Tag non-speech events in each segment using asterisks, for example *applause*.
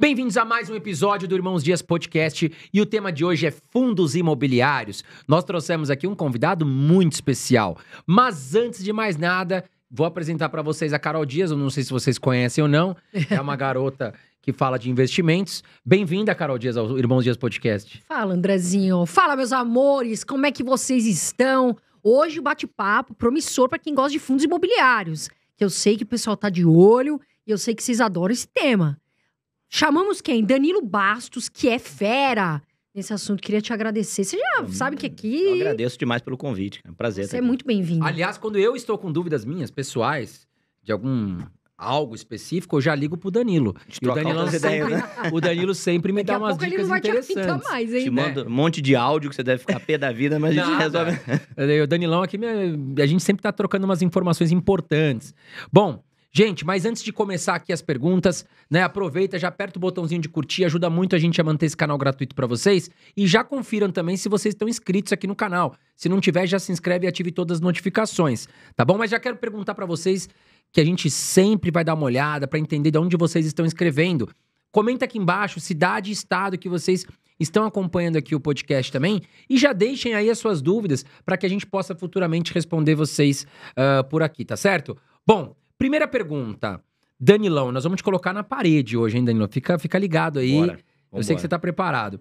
Bem-vindos a mais um episódio do Irmãos Dias Podcast e o tema de hoje é fundos imobiliários. Nós trouxemos aqui um convidado muito especial. Mas antes de mais nada, vou apresentar para vocês a Carol Dias, eu não sei se vocês conhecem ou não. É uma *laughs* garota que fala de investimentos. Bem-vinda, Carol Dias, ao Irmãos Dias Podcast. Fala, Andrezinho. Fala, meus amores, como é que vocês estão? Hoje o bate-papo promissor para quem gosta de fundos imobiliários, que eu sei que o pessoal tá de olho e eu sei que vocês adoram esse tema. Chamamos quem? Danilo Bastos, que é fera nesse assunto. Queria te agradecer. Você já eu, hum, sabe que aqui. Eu agradeço demais pelo convite. É um prazer. Você é aqui. muito bem-vindo. Aliás, quando eu estou com dúvidas minhas, pessoais, de algum algo específico, eu já ligo pro Danilo. E o Danilo, sempre, ideias, né? *laughs* o Danilo sempre me dá umas dicas ele não vai interessantes. Te, mais, hein? te manda é. um monte de áudio que você deve ficar pé da vida, mas a gente resolve. o *laughs* Danilão aqui, a gente sempre tá trocando umas informações importantes. Bom, Gente, mas antes de começar aqui as perguntas, né, aproveita, já aperta o botãozinho de curtir, ajuda muito a gente a manter esse canal gratuito para vocês. E já confiram também se vocês estão inscritos aqui no canal. Se não tiver, já se inscreve e ative todas as notificações, tá bom? Mas já quero perguntar para vocês que a gente sempre vai dar uma olhada para entender de onde vocês estão escrevendo. Comenta aqui embaixo cidade e estado que vocês estão acompanhando aqui o podcast também e já deixem aí as suas dúvidas para que a gente possa futuramente responder vocês uh, por aqui, tá certo? Bom, Primeira pergunta. Danilão, nós vamos te colocar na parede hoje, hein, Danilão? Fica, fica ligado aí. Eu sei que você está preparado.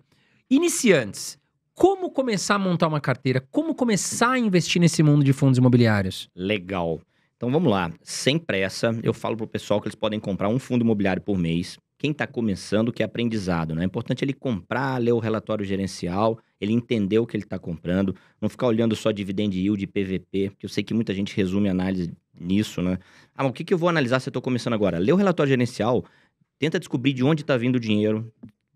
Iniciantes, como começar a montar uma carteira? Como começar a investir nesse mundo de fundos imobiliários? Legal. Então vamos lá, sem pressa, eu falo pro pessoal que eles podem comprar um fundo imobiliário por mês. Quem está começando, que é aprendizado, né? É importante ele comprar, ler o relatório gerencial, ele entender o que ele está comprando, não ficar olhando só dividend yield e PVP, que eu sei que muita gente resume a análise nisso, né? Ah, mas o que, que eu vou analisar se eu estou começando agora? Lê o relatório gerencial, tenta descobrir de onde está vindo o dinheiro,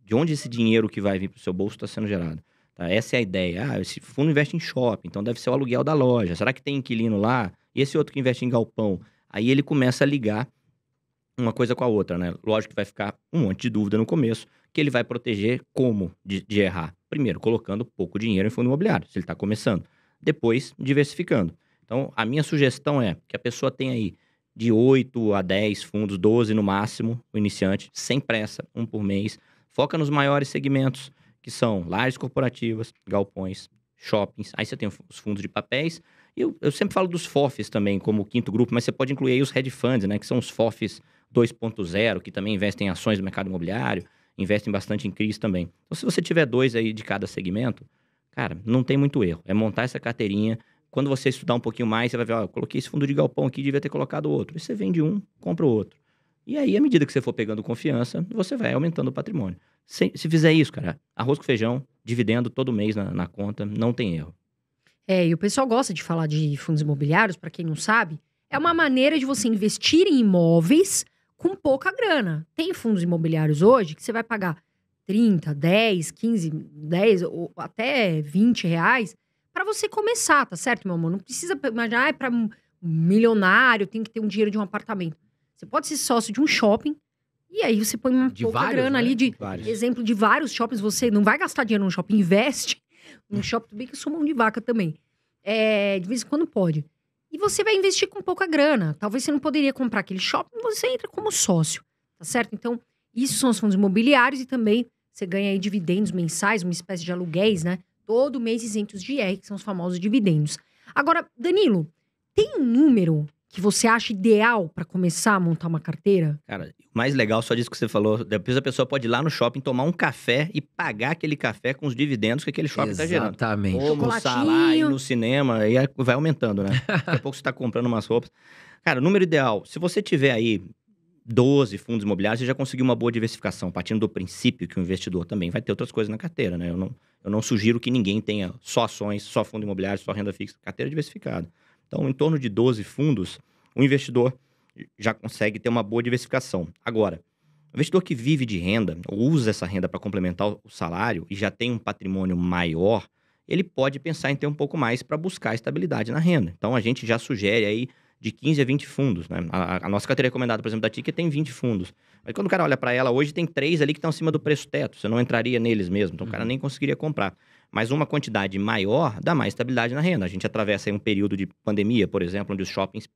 de onde esse dinheiro que vai vir para o seu bolso está sendo gerado. Tá? Essa é a ideia. Ah, esse fundo investe em shopping, então deve ser o aluguel da loja. Será que tem inquilino lá? E esse outro que investe em galpão? Aí ele começa a ligar uma coisa com a outra, né? Lógico que vai ficar um monte de dúvida no começo, que ele vai proteger como de, de errar? Primeiro, colocando pouco dinheiro em fundo imobiliário, se ele está começando. Depois, diversificando. Então, a minha sugestão é que a pessoa tenha aí de 8 a 10 fundos, 12 no máximo, o iniciante, sem pressa, um por mês. Foca nos maiores segmentos, que são lares corporativas, galpões, shoppings. Aí você tem os fundos de papéis. Eu, eu sempre falo dos FOFs também, como o quinto grupo, mas você pode incluir aí os hedge funds, né? Que são os FOFs 2.0, que também investem em ações do mercado imobiliário, investem bastante em CRIs também. Então, se você tiver dois aí de cada segmento, cara, não tem muito erro. É montar essa carteirinha, quando você estudar um pouquinho mais, você vai ver, ó, coloquei esse fundo de galpão aqui, devia ter colocado outro. E você vende um, compra o outro. E aí, à medida que você for pegando confiança, você vai aumentando o patrimônio. Se, se fizer isso, cara, arroz com feijão, dividendo todo mês na, na conta, não tem erro. É, e o pessoal gosta de falar de fundos imobiliários, para quem não sabe, é uma maneira de você investir em imóveis com pouca grana. Tem fundos imobiliários hoje que você vai pagar 30, 10, 15, 10 ou até 20 reais para você começar, tá certo, meu amor? Não precisa imaginar, ah, é para um milionário, tem que ter um dinheiro de um apartamento. Você pode ser sócio de um shopping, e aí você põe uma de pouca vários, grana né? ali de vários. exemplo de vários shoppings. Você não vai gastar dinheiro num shopping, investe num shopping, também bem que eu sou mão de vaca também. É, de vez em quando pode. E você vai investir com pouca grana. Talvez você não poderia comprar aquele shopping, você entra como sócio, tá certo? Então, isso são os fundos imobiliários e também você ganha aí dividendos mensais, uma espécie de aluguéis, né? todo mês isentos de IR, que são os famosos dividendos. Agora, Danilo, tem um número que você acha ideal para começar a montar uma carteira? Cara, o mais legal só disso que você falou, depois a pessoa pode ir lá no shopping tomar um café e pagar aquele café com os dividendos que aquele shopping está gerando. Exatamente. Almoçar lá, ir no cinema, e é, vai aumentando, né? *laughs* Daqui a pouco você está comprando umas roupas. Cara, número ideal, se você tiver aí 12 fundos imobiliários, você já conseguiu uma boa diversificação, partindo do princípio que o investidor também vai ter outras coisas na carteira, né? Eu não, eu não sugiro que ninguém tenha só ações, só fundo imobiliário, só renda fixa, carteira diversificada. Então, em torno de 12 fundos, o investidor já consegue ter uma boa diversificação. Agora, o investidor que vive de renda, ou usa essa renda para complementar o salário e já tem um patrimônio maior, ele pode pensar em ter um pouco mais para buscar estabilidade na renda. Então, a gente já sugere aí de 15 a 20 fundos. Né? A, a nossa carteira recomendada, por exemplo, da Ticket tem 20 fundos. Mas quando o cara olha para ela hoje, tem três ali que estão acima do preço teto. Você não entraria neles mesmo, então uhum. o cara uhum. nem conseguiria comprar. Mas uma quantidade maior dá mais estabilidade na renda. A gente atravessa um período de pandemia, por exemplo, onde os shoppings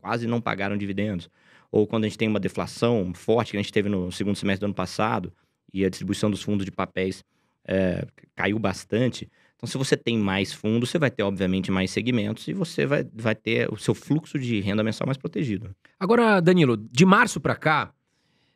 quase não pagaram dividendos. Ou quando a gente tem uma deflação forte, que a gente teve no segundo semestre do ano passado, e a distribuição dos fundos de papéis é, caiu bastante. Então, se você tem mais fundos, você vai ter, obviamente, mais segmentos e você vai, vai ter o seu fluxo de renda mensal mais protegido. Agora, Danilo, de março para cá,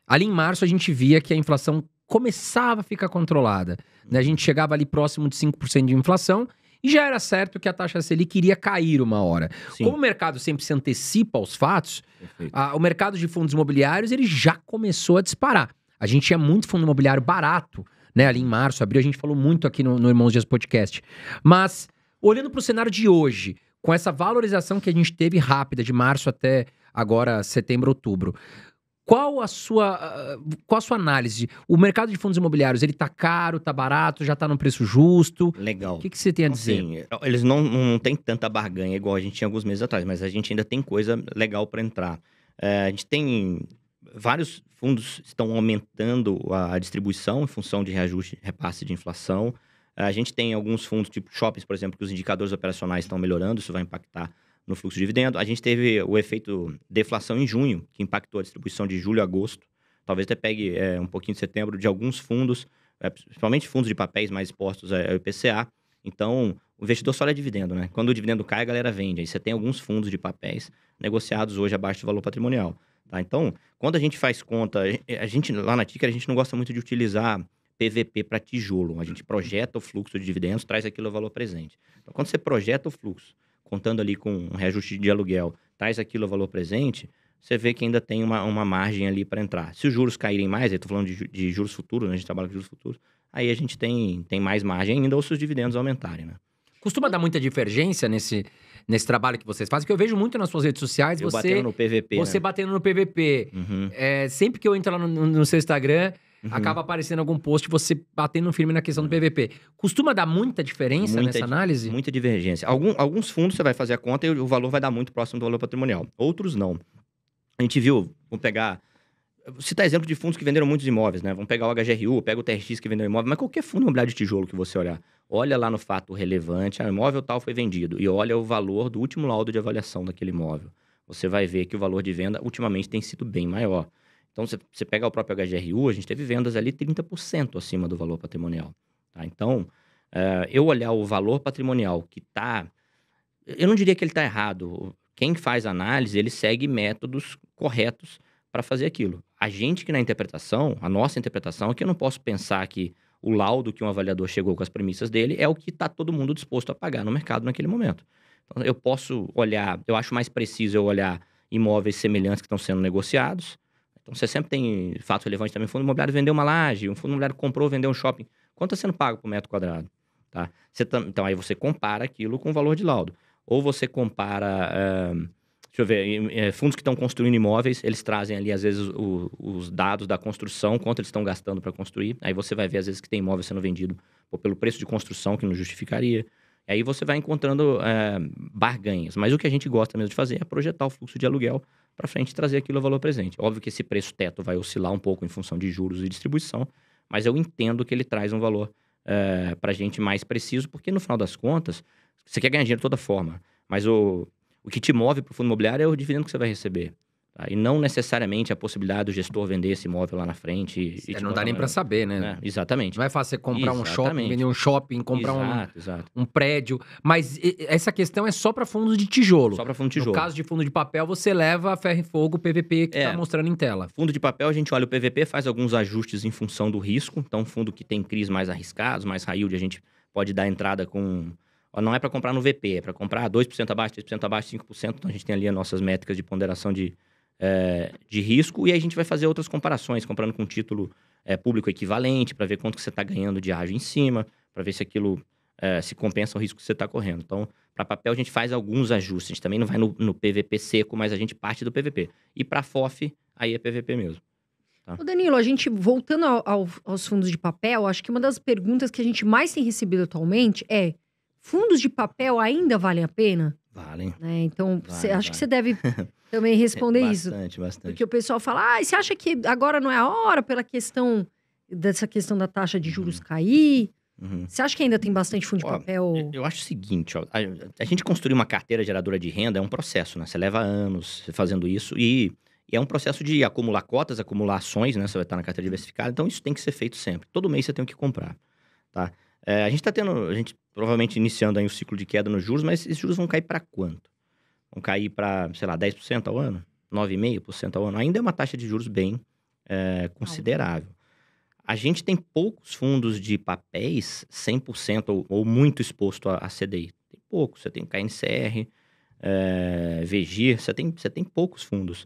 ali em março a gente via que a inflação começava a ficar controlada. Né? A gente chegava ali próximo de 5% de inflação e já era certo que a taxa Selic iria cair uma hora. Sim. Como o mercado sempre se antecipa aos fatos, a, o mercado de fundos imobiliários ele já começou a disparar. A gente tinha muito fundo imobiliário barato né, ali em março, abril, a gente falou muito aqui no, no Irmãos Dias Podcast. Mas, olhando para o cenário de hoje, com essa valorização que a gente teve rápida de março até agora setembro, outubro, qual a sua ah, qual a sua análise? O mercado de fundos imobiliários, ele tá caro, tá barato, já tá no preço justo? Legal. O que, que você tem a assim, dizer? Sim, eles não, não têm tanta barganha igual a gente tinha alguns meses atrás, mas a gente ainda tem coisa legal para entrar. É, a gente tem vários fundos estão aumentando a distribuição em função de reajuste, repasse de inflação. Eh, a gente tem alguns fundos, tipo shoppings, por exemplo, que os indicadores operacionais estão melhorando, isso vai impactar no fluxo de dividendo. A gente teve o efeito deflação em junho, que impactou a distribuição de julho a agosto. Talvez até pegue é, um pouquinho de setembro de alguns fundos, é, principalmente fundos de papéis mais expostos ao IPCA. Então, o investidor só olha dividendo, né? Quando o dividendo cai, a galera vende. Aí você tem alguns fundos de papéis negociados hoje abaixo do valor patrimonial. Tá? Então, quando a gente faz conta, eh, eh, a gente lá na Ticker a gente não gosta muito de utilizar PVP para tijolo. A gente projeta o fluxo de dividendos, traz aquilo ao valor presente. Então, quando você projeta o fluxo, contando ali com um reajuste de aluguel, traz aquilo ao valor presente, você vê que ainda tem uma, uma margem ali para entrar. Se os juros caírem mais, eu estou falando de, de, juros futuros, né? a gente trabalha com juros futuros, aí a gente tem, tem mais margem ainda, ou se os dividendos aumentarem. Né? Costuma dar muita divergência nesse, nesse trabalho que vocês fazem, que eu vejo muito nas suas redes sociais. Eu você batendo no PVP. Você né? batendo no PVP. Uhum. É, sempre que eu entro lá no, no seu Instagram, uhum. acaba aparecendo algum post você batendo firme na questão do PVP. Costuma dar muita diferença muita, nessa análise? Muita divergência. Algum, alguns fundos você vai fazer a conta e o valor vai dar muito próximo do valor patrimonial. Outros não. A gente viu, vamos pegar citar exemplo de fundos que venderam muitos imóveis, né? Vamos pegar o HGRU, pega o TRX que vendeu imóvel, mas qualquer fundo imobiliário é de tijolo que você olhar, olha lá no fato relevante, ah, imóvel tal foi vendido, e olha o valor do último laudo de avaliação daquele imóvel. Você vai ver que o valor de venda ultimamente tem sido bem maior. Então, você pega o próprio HGRU, a gente teve vendas ali 30% acima do valor patrimonial. Tá? Então, uh, eu olhar o valor patrimonial que está... Eu não diria que ele está errado. Quem faz análise, ele segue métodos corretos para fazer aquilo. A gente que na interpretação, a nossa interpretação, é que eu não posso pensar que o laudo que um avaliador chegou com as premissas dele é o que está todo mundo disposto a pagar no mercado naquele momento. Então, eu posso olhar, eu acho mais preciso eu olhar imóveis semelhantes que estão sendo negociados. Então, você sempre tem fato relevante também. O fundo imobiliário vendeu uma laje, um fundo imobiliário comprou, vendeu um shopping. Quanto está sendo pago por metro quadrado? Tá? Você, então, aí você compara aquilo com o valor de laudo. Ou você compara... Uh, deixa eu ver, é, fundos que estão construindo imóveis, eles trazem ali, às vezes, o, os dados da construção, quanto eles estão gastando para construir. Aí você vai ver, às vezes, que tem imóvel sendo vendido ou pelo preço de construção, que não justificaria. Aí você vai encontrando é, barganhas. Mas o que a gente gosta mesmo de fazer é projetar o fluxo de aluguel para frente e trazer aquilo ao valor presente. Óbvio que esse preço teto vai oscilar um pouco em função de juros e distribuição, mas eu entendo que ele traz um valor é, para a gente mais preciso, porque no final das contas, você quer ganhar dinheiro de toda forma. Mas o, o que te move para o fundo imobiliário é o dividendo que você vai receber. Tá? E não necessariamente a possibilidade do gestor vender esse imóvel lá na frente. E, é, e não dá nem para saber, né? É, exatamente. Não é fácil você comprar exatamente. um shopping, vender um shopping, comprar exato, um, exato. um prédio. Mas essa questão é só para fundos de tijolo. Só para fundo de tijolo. No caso de fundo de papel, você leva a ferro e fogo, o PVP que está é, mostrando em tela. Fundo de papel, a gente olha o PVP, faz alguns ajustes em função do risco. Então, fundo que tem CRIs mais arriscados, mais raio, a gente pode dar entrada com não é para comprar no VP, é para comprar 2% abaixo, 3% abaixo, 5%. Então a gente tem ali as nossas métricas de ponderação de, é, de risco e aí a gente vai fazer outras comparações, comprando com título é, público equivalente, para ver quanto que você está ganhando de ágio em cima, para ver se aquilo é, se compensa o risco que você está correndo. Então, para papel, a gente faz alguns ajustes. A gente também não vai no, no PVP seco, mas a gente parte do PVP. E para FOF, aí é PVP mesmo. Tá? Danilo, a gente, voltando ao, ao, aos fundos de papel, acho que uma das perguntas que a gente mais tem recebido atualmente é fundos de papel ainda valem a pena? Valem. Né? Então, vale, cê, vale. acho que você deve *laughs* também é, responder bastante, isso. Bastante, bastante. Porque o pessoal fala, ah, você acha que agora não é a hora pela questão dessa questão da taxa de juros uhum. cair? Uhum. Você acha que ainda tem bastante fundo ó, de papel? Eu acho o seguinte, ó, a, a, gente construir uma carteira geradora de renda é um processo, né? Você leva anos fazendo isso e, e é um processo de acumular cotas, acumular ações, né? Você vai estar na carteira diversificada, então isso tem que ser feito sempre. Todo mês você tem que comprar, tá? É, a gente está tendo, a gente provavelmente iniciando aí um ciclo de queda nos juros, mas esses juros vão cair para quanto? Vão cair para, sei lá, 10% ao ano? 9,5% ao ano? Ainda é uma taxa de juros bem é, considerável. A gente tem poucos fundos de papéis 100% ou, ou muito exposto a, a CDI. Tem poucos. Você tem KNCR, é, Vegir, você tem, você tem poucos fundos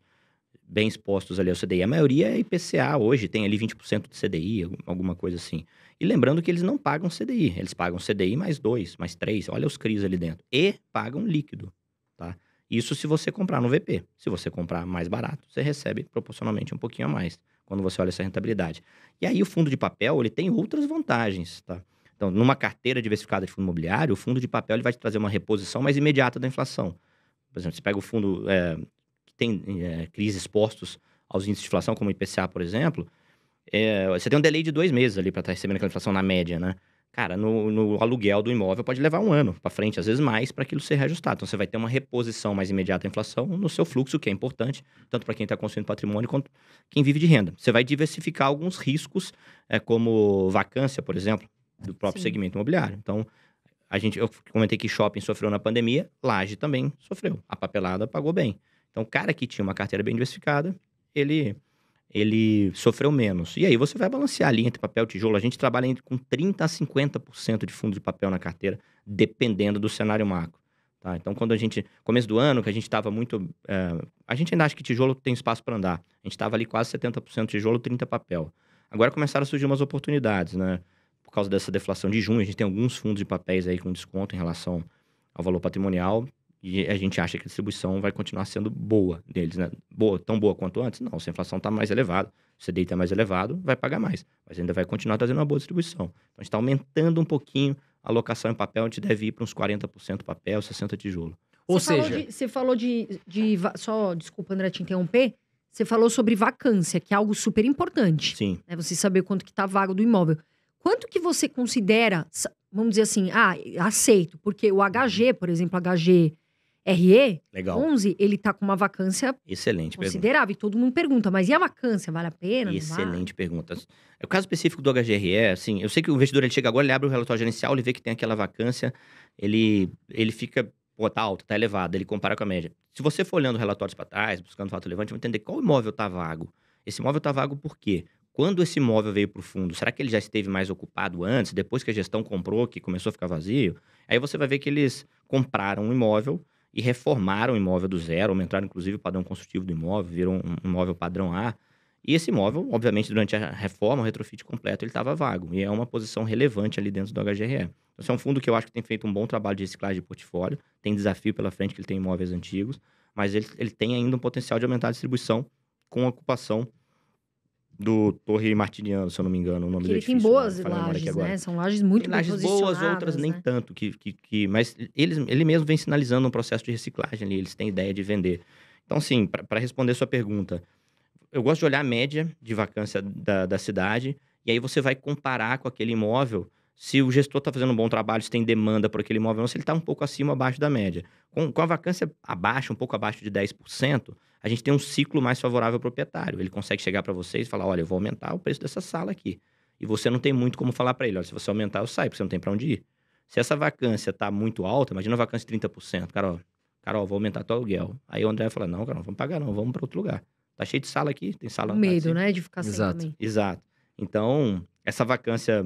bem expostos ali ao CDI. A maioria é IPCA hoje, tem ali 20% de CDI, alguma coisa assim. E lembrando que eles não pagam CDI, eles pagam CDI mais dois, mais três, olha os CRIs ali dentro. E pagam líquido, tá? Isso se você comprar no VP. Se você comprar mais barato, você recebe proporcionalmente um pouquinho a mais quando você olha essa rentabilidade. E aí o fundo de papel, ele tem outras vantagens, tá? Então, numa carteira diversificada de fundo imobiliário, o fundo de papel ele vai te trazer uma reposição mais imediata da inflação. Por exemplo, você pega o fundo é, que tem é, eh, crises expostos aos índices de inflação, como o IPCA, por exemplo, é, você tem um delay de dois meses ali para estar tá recebendo aquela inflação na média, né? Cara, no, no aluguel do imóvel pode levar um ano para frente, às vezes mais, para aquilo ser reajustado. Então você vai ter uma reposição mais imediata à inflação no seu fluxo, que é importante, tanto para quem está construindo patrimônio quanto quem vive de renda. Você vai diversificar alguns riscos, é, como vacância, por exemplo, do próprio Sim. segmento imobiliário. Então, a gente, eu comentei que shopping sofreu na pandemia, laje também sofreu. A papelada pagou bem. Então, o cara que tinha uma carteira bem diversificada, ele ele sofreu menos. E aí você vai balancear a linha entre papel e tijolo. A gente trabalha entre com 30% a 50% de fundos de papel na carteira, dependendo do cenário macro. Tá? Então, quando a gente. Começo do ano, que a gente estava muito. É, a gente ainda acha que tijolo tem espaço para andar. A gente estava ali quase 70% tijolo, 30% papel. Agora começaram a surgir umas oportunidades, né? Por causa dessa deflação de junho, a gente tem alguns fundos de papéis aí com desconto em relação ao valor patrimonial. E a gente acha que a distribuição vai continuar sendo boa deles, né? Boa, tão boa quanto antes? Não, se a inflação está mais elevada, o CDI está mais elevado, vai pagar mais. Mas ainda vai continuar trazendo uma boa distribuição. Então a gente está aumentando um pouquinho a alocação em papel, a gente deve ir para uns 40% papel, 60% tijolo. Ou você seja... Falou de, você falou de, de... Só, desculpa, André, te interromper. Você falou sobre vacância, que é algo super importante. Sim. Né? Você saber quanto que está vago do imóvel. Quanto que você considera, vamos dizer assim, ah, aceito, porque o HG, por exemplo, HG RE Legal. 11, ele tá com uma vacância Excelente considerável. Pergunta. E todo mundo pergunta, mas e a vacância? Vale a pena? Excelente vale? pergunta. É, o caso específico do HGRE, assim, eu sei que o investidor ele chega agora, ele abre o relatório gerencial, ele vê que tem aquela vacância, ele, ele fica, pô, tá alto, tá elevado, ele compara com a média. Se você for olhando relatórios para trás, buscando fato relevante, vai entender qual imóvel tá vago. Esse imóvel tá vago por quê? Quando esse imóvel veio para o fundo, será que ele já esteve mais ocupado antes, depois que a gestão comprou, que começou a ficar vazio? Aí você vai ver que eles compraram um imóvel, e reformaram o imóvel do zero, aumentaram inclusive o padrão construtivo do imóvel, viram um imóvel padrão A. E esse imóvel, obviamente, durante a reforma, o retrofit completo, ele estava vago. E é uma posição relevante ali dentro do HGRE. Então, esse é um fundo que eu acho que tem feito um bom trabalho de reciclagem de portfólio. Tem desafio pela frente, que ele tem imóveis antigos. Mas ele, ele tem ainda um potencial de aumentar a distribuição com a ocupação do Torre Martiniano, se eu não me engano, o nome dele. Ele tem né, boas né? lajes, né? São lajes muito tem bem boas, outras né? nem tanto. Que, que, que, mas eles, ele mesmo vem sinalizando um processo de reciclagem ali, eles têm ideia de vender. Então, assim, para responder sua pergunta, eu gosto de olhar a média de vacância da, da cidade, e aí você vai comparar com aquele imóvel se o gestor está fazendo um bom trabalho, se tem demanda por aquele imóvel, ou se ele está um pouco acima ou abaixo da média. Com, com a vacância abaixo, um pouco abaixo de 10%, a gente tem um ciclo mais favorável ao proprietário. Ele consegue chegar para vocês e falar: olha, eu vou aumentar o preço dessa sala aqui. E você não tem muito como falar para ele: olha, se você aumentar, eu saio, porque você não tem para onde ir. Se essa vacância está muito alta, imagina a vacância de 30%. Carol, Carol, vou aumentar teu aluguel. Aí o André fala: não, Carol, não vamos pagar, não, vamos para outro lugar. Tá cheio de sala aqui, tem sala. Tá medo, né? De ficar sem Exato. Também. Exato. Então, essa vacância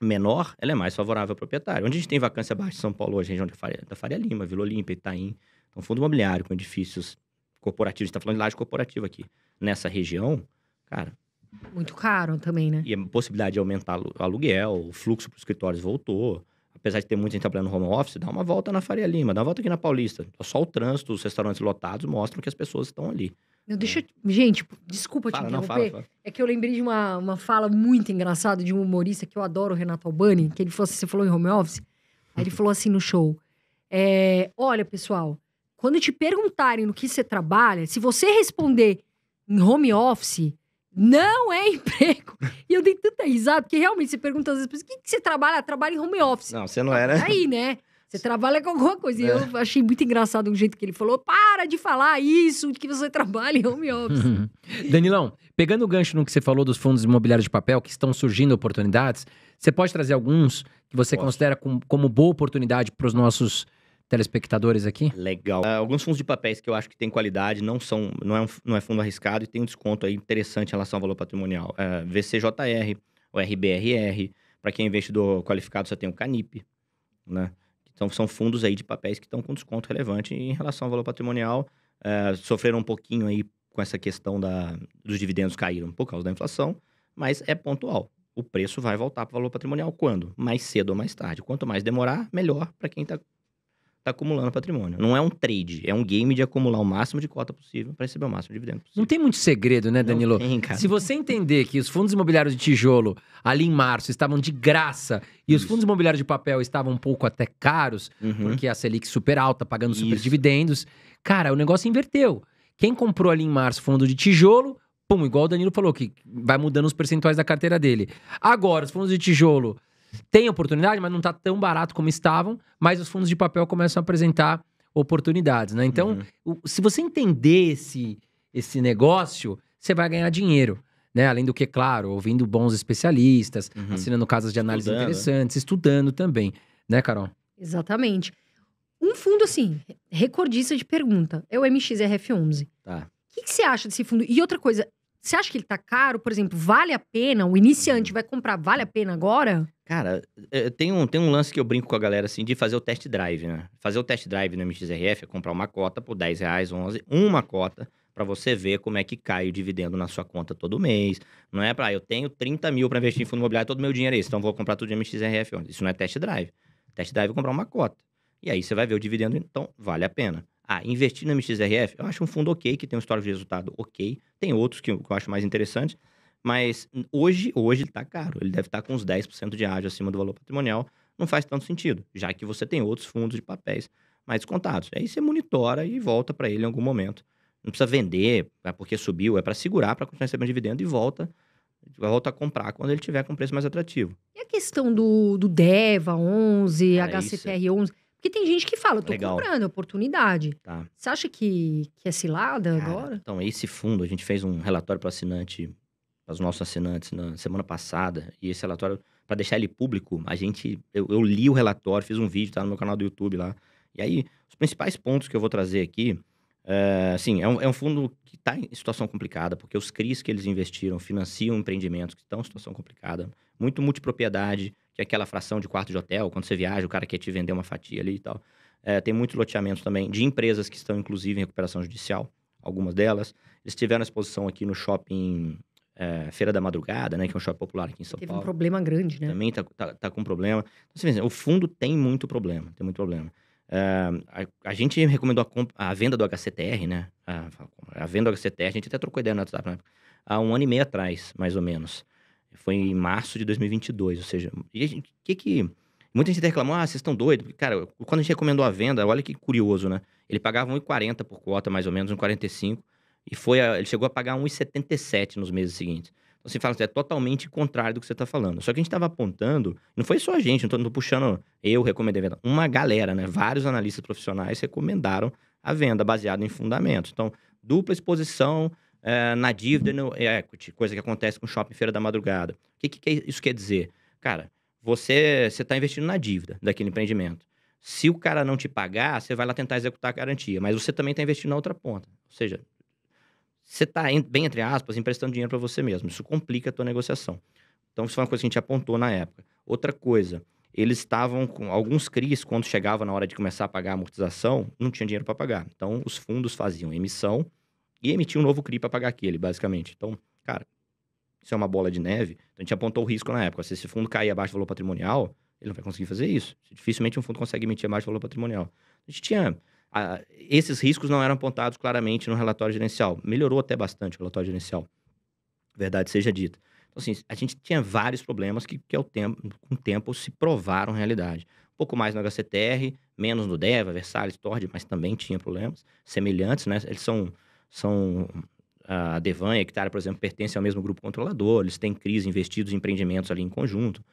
menor, ela é mais favorável ao proprietário. Onde a gente tem vacância baixa em São Paulo hoje, região da Faria, da Faria Lima, Vila Olímpia, Itaim. Então, fundo imobiliário com edifícios corporativa, a gente tá falando de laje corporativa aqui. Nessa região, cara. Muito caro também, né? E a possibilidade de aumentar o aluguel, o fluxo para os escritórios voltou. Apesar de ter muita gente trabalhando no home office, dá uma volta na Faria Lima, dá uma volta aqui na Paulista. Só o trânsito, os restaurantes lotados mostram que as pessoas estão ali. Não, deixa eu... Gente, desculpa fala, te interromper. Não, fala, fala. É que eu lembrei de uma, uma fala muito engraçada de um humorista que eu adoro, Renato Albani, que ele falou assim, você falou em home office? Aí ele falou assim no show, é, olha, pessoal, quando te perguntarem no que você trabalha, se você responder em home office, não é *laughs* emprego. E eu dei tanta risada, porque realmente você pergunta às vezes, o que, que você trabalha? Ah, trabalha em home office. Não, você não é, né? Aí, né? Você trabalha com alguma coisa. É. E eu é. achei muito engraçado o jeito que ele falou. Para de falar isso, que você trabalha em home office. Uhum. Danilão, pegando o gancho no que você falou dos fundos imobiliários de papel, que estão surgindo oportunidades, você pode trazer alguns que você Posso. considera como, como boa oportunidade para os nossos telespectadores aqui? Legal. Uh, alguns fundos de papéis que eu acho que têm qualidade, não são, não é, um, não é fundo arriscado e tem um desconto aí interessante em relação ao valor patrimonial. Uh, é, VCJR, o RBRR, para quem é investidor qualificado você tem o Canip, né? Então são fundos aí de papéis que estão com desconto relevante em relação ao valor patrimonial. Uh, sofreram um pouquinho aí com essa questão da, dos dividendos caíram por causa da inflação, mas é pontual. O preço vai voltar para o valor patrimonial quando? Mais cedo ou mais tarde. Quanto mais demorar, melhor para quem está está acumulando patrimônio. Não é um trade, é um game de acumular o máximo de cota possível para receber o máximo de dividendo possível. Não tem muito segredo, né, Danilo? Não tem, cara. Se você entender que os fundos imobiliários de tijolo ali em março estavam de graça e Isso. os fundos imobiliários de papel estavam um pouco até caros, uhum. porque a Selic super alta, pagando super Isso. dividendos, cara, o negócio inverteu. Quem comprou ali em março fundo de tijolo, pum, igual o Danilo falou que vai mudando os percentuais da carteira dele. Agora, os fundos de tijolo tem oportunidade, mas não está tão barato como estavam, mas os fundos de papel começam a apresentar oportunidades, né? Então, uhum. o, se você entender esse, esse negócio, você vai ganhar dinheiro. Né? Além do que, claro, ouvindo bons especialistas, uhum. assinando casas de análise estudando. interessantes, estudando também, né, Carol? Exatamente. Um fundo, assim, recordista de pergunta, é o MXRF11. Tá. O que, que você acha desse fundo? E outra coisa, você acha que ele tá caro? Por exemplo, vale a pena? O iniciante hum. vai comprar, vale a pena agora? Cara, é, é, tem um, tem um lance que eu brinco com a galera, assim, de fazer o test drive, né? Fazer o test drive no MXRF é comprar uma cota por 10 reais, 11, uma cota, para você ver como é que cai o dividendo na sua conta todo mês. Não é para, ah, eu tenho 30 mil para investir em fundo imobiliário, todo meu dinheiro é esse, então vou comprar tudo de MXRF. Isso não é test drive. Test drive é comprar uma cota. E aí você vai ver o dividendo, então vale a pena ah, investir no MXRF, eu acho um fundo ok, que tem um histórico de resultado ok. Tem outros que eu, acho mais interessantes, mas hoje, hoje ele está caro. Ele deve estar tá com uns 10% de ágio acima do valor patrimonial. Não faz tanto sentido, já que você tem outros fundos de papéis mais descontados. Aí você monitora e volta para ele em algum momento. Não precisa vender, é porque subiu, é para segurar, para continuar recebendo dividendo e volta volta a comprar quando ele tiver com preço mais atrativo. E a questão do, do DEVA 11, HCTR HCPR 11? Porque tem gente que fala, eu tô Legal. comprando, é oportunidade. Tá. Você acha que, que é cilada Cara, agora? Então, esse fundo, a gente fez um relatório para assinante, para os nossos assinantes na semana passada, e esse relatório, para deixar ele público, a gente, eu, eu, li o relatório, fiz um vídeo, tá no meu canal do YouTube lá. E aí, os principais pontos que eu vou trazer aqui, é, é um, é um fundo que está em situação complicada, porque os CRIs que eles investiram financiam empreendimentos que estão em situação complicada, muito multipropriedade, que é aquela fração de quarto de hotel, quando você viaja, o cara quer te vender uma fatia ali e tal. É, tem muitos loteamentos também de empresas que estão, inclusive, em recuperação judicial, algumas delas. Eles tiveram exposição aqui no shopping é, Feira da Madrugada, né? Que é um shopping popular aqui em São Teve Paulo. Teve um problema grande, né? Também tá, tá, tá com problema. Então, assim, o fundo tem muito problema, tem muito problema. É, a, a, gente recomendou a, a, venda do HCTR, né? A, a, venda do HCTR, a gente até trocou ideia no WhatsApp, né? Há um ano e meio atrás, mais ou menos. Foi em março de 2022, ou seja, o que que... Muita gente reclamou, ah, vocês estão doidos. Cara, quando a gente recomendou a venda, olha que curioso, né? Ele pagava 1,40 por cota, mais ou menos, 1,45. E foi a, ele chegou a pagar 1,77 nos meses seguintes. Então, você fala, assim, é totalmente contrário do que você está falando. Só que a gente estava apontando, não foi só a gente, não estou puxando eu recomendei a venda. Uma galera, né? Vários analistas profissionais recomendaram a venda baseada em fundamentos. Então, dupla exposição, eh, na dívida no eh, equity, coisa que acontece com o shopping feira da madrugada. O que, que isso quer dizer? Cara, você está investindo na dívida daquele empreendimento. Se o cara não te pagar, você vai lá tentar executar a garantia, mas você também está investindo na outra ponta. Ou seja, você está, bem entre aspas, emprestando dinheiro para você mesmo. Isso complica a tua negociação. Então, isso foi uma coisa que a gente apontou na época. Outra coisa, eles estavam com alguns CRIs, quando chegava na hora de começar a pagar a amortização, não tinha dinheiro para pagar. Então, os fundos faziam emissão e emitir um novo CRI para pagar aquele, basicamente. Então, cara, isso é uma bola de neve. Então, a gente apontou o risco na época. Se esse fundo cair abaixo do valor patrimonial, ele não vai conseguir fazer isso. Dificilmente um fundo consegue emitir abaixo do valor patrimonial. A gente tinha. A, esses riscos não eram apontados claramente no relatório gerencial. Melhorou até bastante o relatório gerencial. Verdade seja dita. Então, assim, a gente tinha vários problemas que, que ao é tempo, com o tempo se provaram realidade. Um pouco mais no HCTR, menos no DEVA, Versalhes, Tord, mas também tinha problemas semelhantes, né? Eles são são ah, a Devan e a Hectare, por exemplo, pertencem ao mesmo grupo controlador, eles têm crise investidos em empreendimentos ali em conjunto.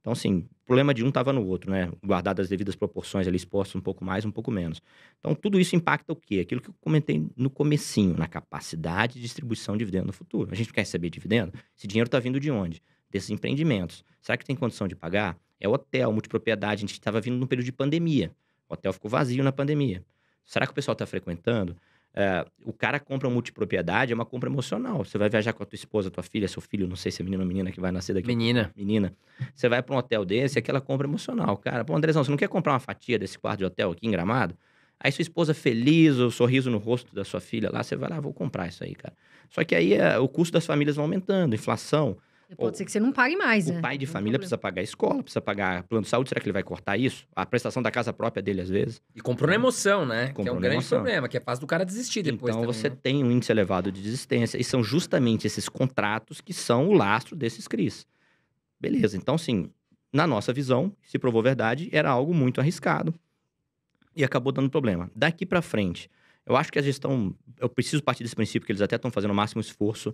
Então, assim, o problema de um estava no outro, né? Guardado as devidas proporções, ali exposto um pouco mais, um pouco menos. Então, tudo isso impacta o quê? Aquilo que eu comentei no comecinho, na capacidade de distribuição de dividendo no futuro. A gente quer receber dividendo? Esse dinheiro está vindo de onde? Desses empreendimentos. Será que tem condição de pagar? É hotel, multipropriedade. A gente estava vindo num período de pandemia. O hotel ficou vazio na pandemia. Será que o pessoal está frequentando? Uh, o cara compra multipropriedade, é uma compra emocional. Você vai viajar com a tua esposa, tua filha, seu filho, não sei se é menino ou menina que vai nascer daqui. Menina. Menina. Você vai para um hotel desse, é aquela compra emocional. Cara, pô, Andrezão, você não quer comprar uma fatia desse quarto de hotel aqui em Gramado? Aí sua esposa feliz, o sorriso no rosto da sua filha lá, você vai lá, ah, vou comprar isso aí, cara. Só que aí é, o custo das famílias vai aumentando, inflação. É, pode ser que você não pague mais, o né? O pai de não família precisa pagar escola, precisa pagar plano de saúde. Será que ele vai cortar isso? A prestação da casa própria dele, às vezes. E comprou na né? emoção, né? Comprou que é um grande emoção. problema, que é fácil do cara desistir depois. Então também, você né? tem um índice elevado de desistência. E são justamente esses contratos que são o lastro desses CRIs. Beleza, então sim, na nossa visão, se provou verdade, era algo muito arriscado. E acabou dando problema. Daqui para frente, eu acho que a gestão. Eu preciso partir desse princípio que eles até estão fazendo o máximo esforço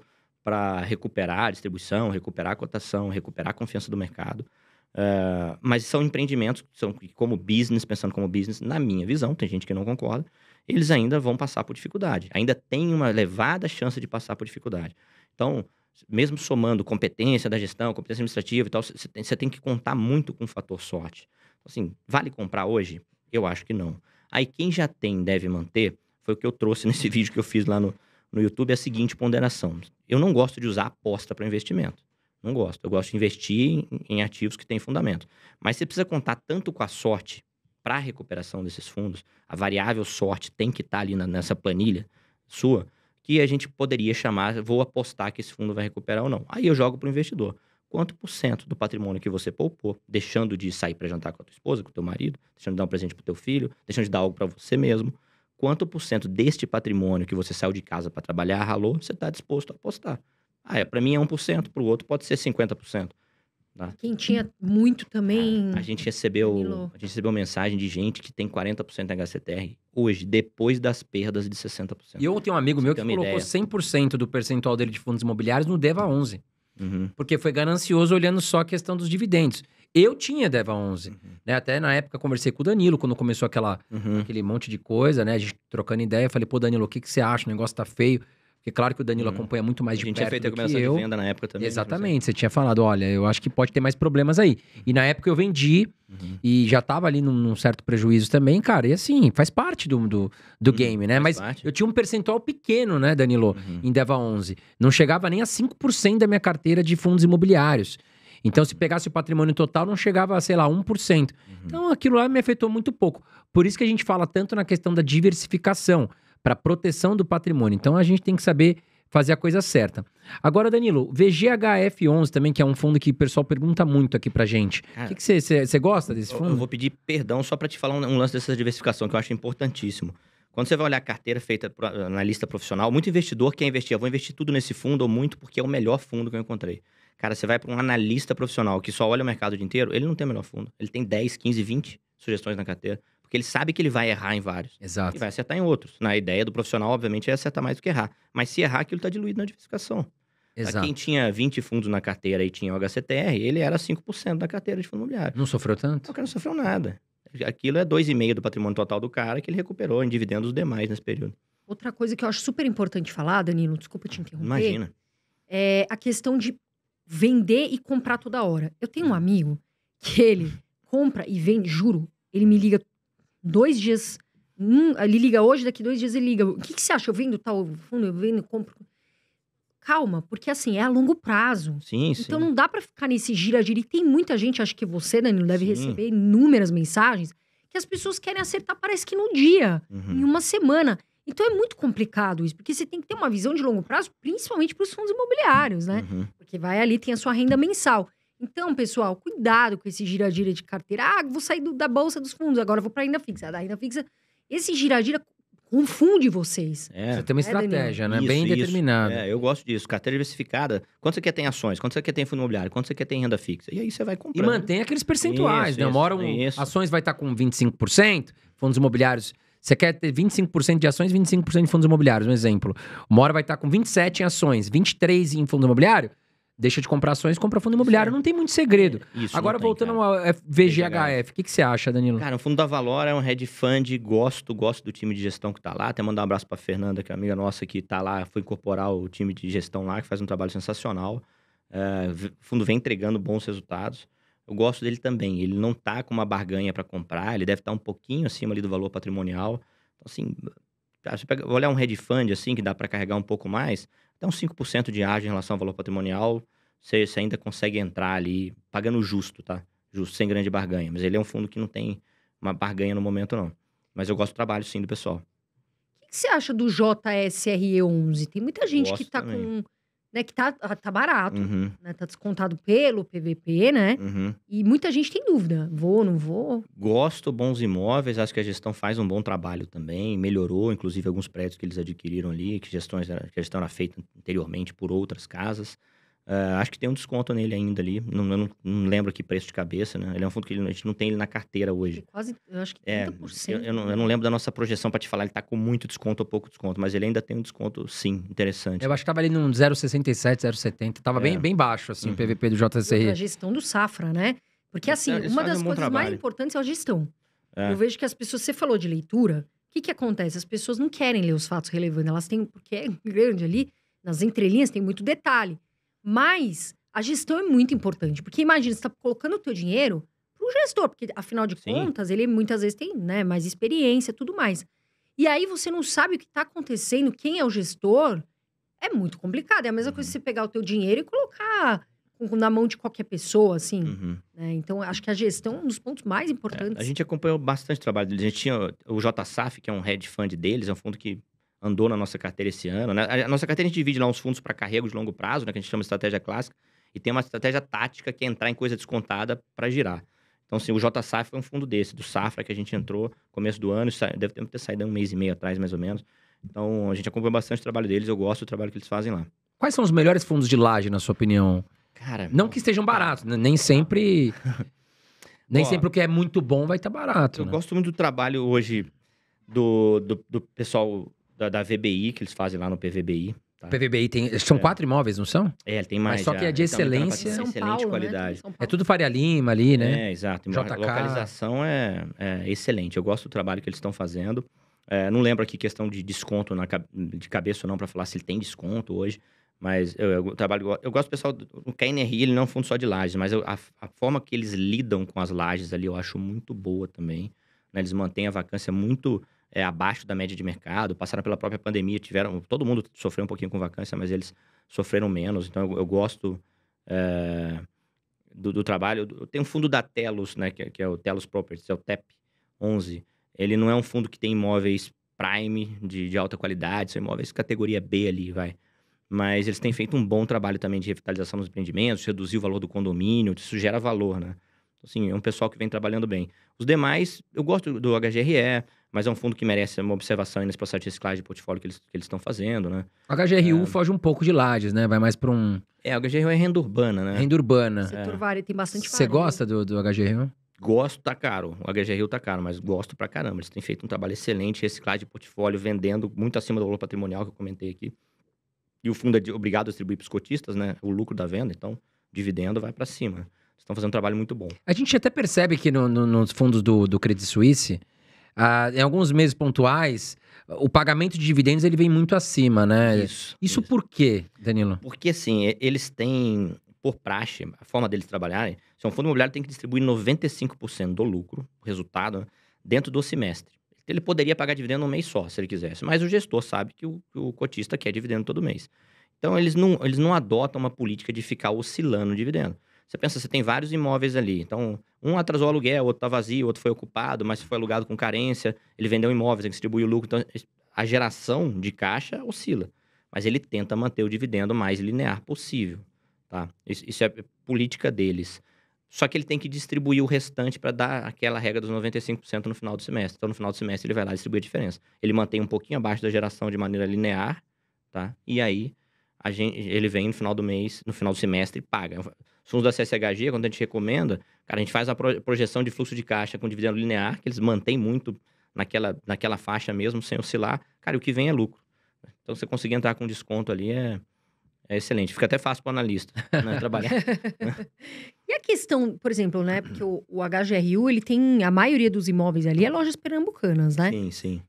para recuperar a distribuição, recuperar a cotação, recuperar a confiança do mercado. Uh, mas são empreendimentos que são como business, pensando como business, na minha visão, tem gente que não concorda, eles ainda vão passar por dificuldade. Ainda tem uma elevada chance de passar por dificuldade. Então, mesmo somando competência da gestão, competência administrativa e tal, você tem, tem, que contar muito com o fator sorte. Assim, vale comprar hoje? Eu acho que não. Aí quem já tem deve manter, foi o que eu trouxe *laughs* nesse vídeo que eu fiz lá no, no YouTube é a seguinte ponderação. Eu não gosto de usar aposta para investimento. Não gosto. Eu gosto de investir em, em ativos que têm fundamento. Mas você precisa contar tanto com a sorte para a recuperação desses fundos, a variável sorte tem que estar tá ali na, nessa planilha sua, que a gente poderia chamar, vou apostar que esse fundo vai recuperar ou não. Aí eu jogo para o investidor. Quanto por cento do patrimônio que você poupou, deixando de sair para jantar com a tua esposa, com o teu marido, deixando de dar um presente para o teu filho, deixando de dar algo para você mesmo, quanto por cento deste patrimônio que você saiu de casa para trabalhar, ralou, você está disposto a apostar. Ah, é, para mim é 1%, para o outro pode ser 50%. Tá? Quem tinha muito também. Ah, a, gente recebeu a gente recebeu mensagem de gente que tem 40% de HCTR hoje, depois das perdas de 60%. E eu tenho um amigo Você meu que colocou ideia. 100% do percentual dele de fundos imobiliários no DEVA 11. Uhum. Porque foi ganancioso olhando só a questão dos dividendos. Eu tinha Deva 11, uhum. né? Até na época conversei com o Danilo, quando começou aquela, uhum. aquele monte de coisa, né? A gente trocando ideia, falei, pô, Danilo, o que, que você acha? O negócio tá feio. Porque claro que o Danilo uhum. acompanha muito mais de é perto A gente tinha feito a recomendação de venda na época também. Né, Exatamente, você tinha falado, olha, eu acho que pode ter mais problemas aí. E na época eu vendi uhum. e já tava ali num, num, certo prejuízo também, cara. E assim, faz parte do, do, do uhum. game, né? Faz Mas parte. eu tinha um percentual pequeno, né, Danilo, uhum. em Deva 11. Não chegava nem a 5% da minha carteira de fundos imobiliários. Então, se pegasse o patrimônio total, não chegava a, sei lá, 1%. Uhum. Então, aquilo lá me afetou muito pouco. Por isso que a gente fala tanto na questão da diversificação, para proteção do patrimônio. Então, a gente tem que saber fazer a coisa certa. Agora, Danilo, VGHF11 também, que é um fundo que o pessoal pergunta muito aqui para gente. O é. que você gosta desse fundo? Eu, vou pedir perdão só para te falar um, um, lance dessa diversificação, que eu acho importantíssimo. Quando você vai olhar a carteira feita na analista profissional, muito investidor quer investir. Eu vou investir tudo nesse fundo ou muito porque é o melhor fundo que eu encontrei. Cara, você vai para um analista profissional que só olha o mercado o dia inteiro, ele não tem o melhor fundo. Ele tem 10, 15, 20 sugestões na carteira. Porque ele sabe que ele vai errar em vários. Exato. E vai acertar em outros. Na ideia do profissional, obviamente, é acertar mais do que errar. Mas se errar, aquilo está diluído na diversificação. Exato. quem tinha 20 fundos na carteira e tinha o HCTR, ele era 5% da carteira de fundo imobiliário. Não sofreu tanto? O cara não sofreu nada. Aquilo é 2,5% do patrimônio total do cara que ele recuperou em dividendos demais nesse período. Outra coisa que eu acho super importante falar, Danilo, desculpa te interromper. Imagina. É a questão de vender e comprar toda hora. Eu tenho um hum. amigo que ele compra e vende, juro, ele me liga dois dias. Um, ele liga hoje, daqui dois dias ele liga. O que, que você acha? Eu vendo tal fundo, eu vendo, compro. Calma, porque assim, é a longo prazo. Sim, então sim. não dá para ficar nesse gira-gira. E tem muita gente, acho que você, Danilo, deve sim. receber inúmeras mensagens que as pessoas querem acertar, parece que no dia, uhum. em uma semana. Então é muito complicado isso, porque você tem que ter uma visão de longo prazo, principalmente para os fundos imobiliários, né? Uhum. Porque vai ali, tem a sua renda mensal. Então, pessoal, cuidado com esse giradira de carteira. Ah, vou sair do, da bolsa dos fundos, agora vou para a renda fixa. Da renda fixa, esse giradira confunde vocês. É, você tem uma é, estratégia, é, né? Isso, Bem determinada. É, eu gosto disso. Carteira diversificada. Quanto você quer tem ações? Quanto você quer tem fundo imobiliário? Quanto você quer tem renda fixa? E aí você vai comprando. E mantém aqueles percentuais, né? isso, né? Uma hora um, ações vai estar tá com 25%, fundos imobiliários você quer ter 25% de ações, 25% de fundos imobiliários, um exemplo. Uma hora vai estar com 27 em ações, 23 em fundo imobiliário, deixa de comprar ações, compra fundo imobiliário. É. Não tem muito segredo. É, isso Agora, voltando ao é, VGHF, o que, que você acha, Danilo? Cara, o Fundo da Valor é um head fund, gosto, gosto do time de gestão que está lá. Até mandar um abraço para Fernanda, que é amiga nossa que está lá, foi incorporar o time de gestão lá, que faz um trabalho sensacional. Uh, o fundo vem entregando bons resultados eu gosto dele também. Ele não tá com uma barganha para comprar, ele deve estar tá um pouquinho acima ali do valor patrimonial. Então, assim, ah, se eu olhar um hedge fund, assim, que dá para carregar um pouco mais, até uns 5% de ágio em relação ao valor patrimonial, você, você ainda consegue entrar ali pagando justo, tá? Justo, sem grande barganha. Mas ele é um fundo que não tem uma barganha no momento, não. Mas eu gosto do trabalho, sim, do pessoal. O que, que você acha do JSRE11? Tem muita gente Gosto que está com né, que tá, ah, tá barato, uhum. né, tá descontado pelo PVP, né? Uhum. E muita gente tem dúvida, vou, não vou? Gosto, bons imóveis, acho que a gestão faz um bom trabalho também, melhorou, inclusive, alguns prédios que eles adquiriram ali, que gestões que a gestão era feita anteriormente por outras casas. Uh, acho que tem um desconto nele ainda ali. Não, não, não, lembro aqui preço de cabeça, né? Ele é um fundo que ele, a gente não tem ele na carteira hoje. É quase, eu acho que 30%. É, eu, eu, não, eu né? não lembro da nossa projeção para te falar, ele tá com muito desconto ou pouco desconto, mas ele ainda tem um desconto, sim, interessante. Eu acho que tava ali num 0,67, 0,70. Tava é. bem, bem baixo, assim, uhum. o PVP do JCR. A gestão do Safra, né? Porque, é, assim, é, uma das um coisas mais importantes é a gestão. É. Eu vejo que as pessoas... Você falou de leitura. O que, que acontece? As pessoas não querem ler os fatos relevantes. Elas têm... Porque é grande ali, nas entrelinhas tem muito detalhe. Mas a gestão é muito importante, porque imagina, você está colocando o teu dinheiro para o gestor, porque afinal de Sim. contas, ele muitas vezes tem né, mais experiência tudo mais. E aí você não sabe o que está acontecendo, quem é o gestor, é muito complicado. É a mesma uhum. coisa você pegar o teu dinheiro e colocar na mão de qualquer pessoa, assim. Uhum. Né? Então, acho que a gestão é um dos pontos mais importantes. É, a gente acompanhou bastante o trabalho deles. A gente tinha o JSAF, que é um hedge fund deles, é um fundo que andou na nossa carteira esse ano. Né? A nossa carteira a gente divide lá uns fundos para carrego de longo prazo, né, que a gente chama de estratégia clássica, e tem uma estratégia tática que é entrar em coisa descontada para girar. Então, assim, o JSAF foi um fundo desse, do Safra, que a gente entrou no começo do ano, deve ter saído um mês e meio atrás, mais ou menos. Então, a gente acompanha bastante o trabalho deles, eu gosto do trabalho que eles fazem lá. Quais são os melhores fundos de laje, na sua opinião? Cara, não que estejam baratos, né? nem sempre. *laughs* nem Ó, sempre o que é muito bom vai estar tá barato. Eu né? gosto muito do trabalho hoje do, do, do pessoal da, da VBI, que eles fazem lá no PVBI. Tá. PVBI tem. São é. quatro imóveis, não são? É, tem mais. Mas só já. que é de tá excelência. Então, excelente Paulo, né? qualidade. Né? É tudo Faria Lima ali, né? É, exato. JK. A localização é, é, excelente. Eu gosto do trabalho que eles estão fazendo. É, não lembro aqui questão de desconto na, de cabeça ou não, para falar se tem desconto hoje. Mas eu, eu trabalho. Eu gosto do pessoal. O KNRI ele não é um fundo só de lajes, mas eu, a, a, forma que eles lidam com as lajes ali eu acho muito boa também. Né? Eles mantêm a vacância muito é, abaixo da média de mercado, passaram pela própria pandemia, tiveram. Todo mundo sofreu um pouquinho com vacância, mas eles sofreram menos. Então eu, eu gosto é, do, do, trabalho. Tem um fundo da Telos, né? Que, é, que, é o Telos Properties, é o TEP 11. Ele não é um fundo que tem imóveis prime de, de alta qualidade, são imóveis categoria B ali, vai mas eles têm feito um bom trabalho também de revitalização dos empreendimentos, reduzir o valor do condomínio, isso gera valor, né? Assim, é um pessoal que vem trabalhando bem. Os demais, eu gosto do HGRE, mas é um fundo que merece uma observação nesse processo de reciclagem de portfólio que eles que estão fazendo, né? O HGRU é... foge um pouco de lajes, né? Vai mais para um... É, o HGRU é renda urbana, né? Renda urbana. É. Setor é. Vale, tem bastante Você gosta do, do HGRU? Gosto, tá caro. O HGRU tá caro, mas gosto pra caramba. Eles têm feito um trabalho excelente, reciclagem de portfólio, vendendo muito acima do valor patrimonial que eu comentei aqui. E o fundo é obrigado a distribuir psicotistas, cotistas, né? O lucro da venda, então, dividendo vai para cima. Estão fazendo um trabalho muito bom. A gente até percebe que no, no, nos fundos do, do Credit Suisse ah, em alguns meses pontuais, o pagamento de dividendos ele vem muito acima, né? Isso. Isso, isso. por quê, Danilo? Porque assim, eles têm, por praxe, a forma deles trabalharem, se é um fundo imobiliário tem que distribuir 95% do lucro, resultado, né, dentro do semestre. Ele poderia pagar dividendo um mês só, se ele quisesse, mas o gestor sabe que o, o cotista quer dividendo todo mês. Então, eles não, eles não adotam uma política de ficar oscilando o dividendo. Você pensa, você tem vários imóveis ali. Então, um atrasou o aluguel, outro está vazio, outro foi ocupado, mas foi alugado com carência. Ele vendeu imóveis, ele distribuiu o lucro. Então, a geração de caixa oscila. Mas ele tenta manter o dividendo mais linear possível. Tá? Isso, isso é política deles. Só que ele tem que distribuir o restante para dar aquela regra dos 95% no final do semestre. Então, no final do semestre, ele vai lá distribuir a diferença. Ele mantém um pouquinho abaixo da geração de maneira linear, tá? E aí gente, ele vem no final do mês, no final do semestre e paga. Os fundos da CSHG, quando a gente recomenda, cara, a gente faz a projeção de fluxo de caixa com dividendo linear, que eles mantêm muito naquela, naquela faixa mesmo, sem oscilar. Cara, o que vem é lucro. Então, você conseguir entrar com desconto ali é, é excelente. Fica até fácil para o analista *laughs* né, trabalhar. *laughs* e a questão, por exemplo, né? Porque o, o HGRU, ele tem a maioria dos imóveis ali, é lojas pernambucanas, né? Sim, sim.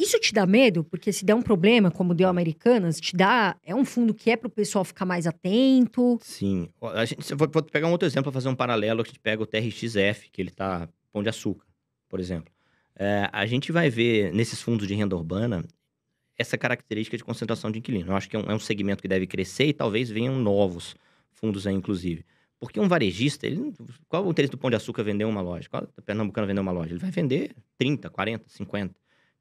Isso te dá medo? Porque se der um problema, como deu a Americanas, te dá. É um fundo que é para o pessoal ficar mais atento. Sim. A gente, vou, vou pegar um outro exemplo para fazer um paralelo. A gente pega o TRXF, que ele está Pão de Açúcar, por exemplo. É, a gente vai ver nesses fundos de renda urbana essa característica de concentração de inquilino. Eu acho que é um, é um segmento que deve crescer e talvez venham novos fundos aí, inclusive. Porque um varejista, ele, qual é o interesse do Pão de Açúcar vender uma loja? Qual o pernambucano vender uma loja? Ele vai vender 30, 40, 50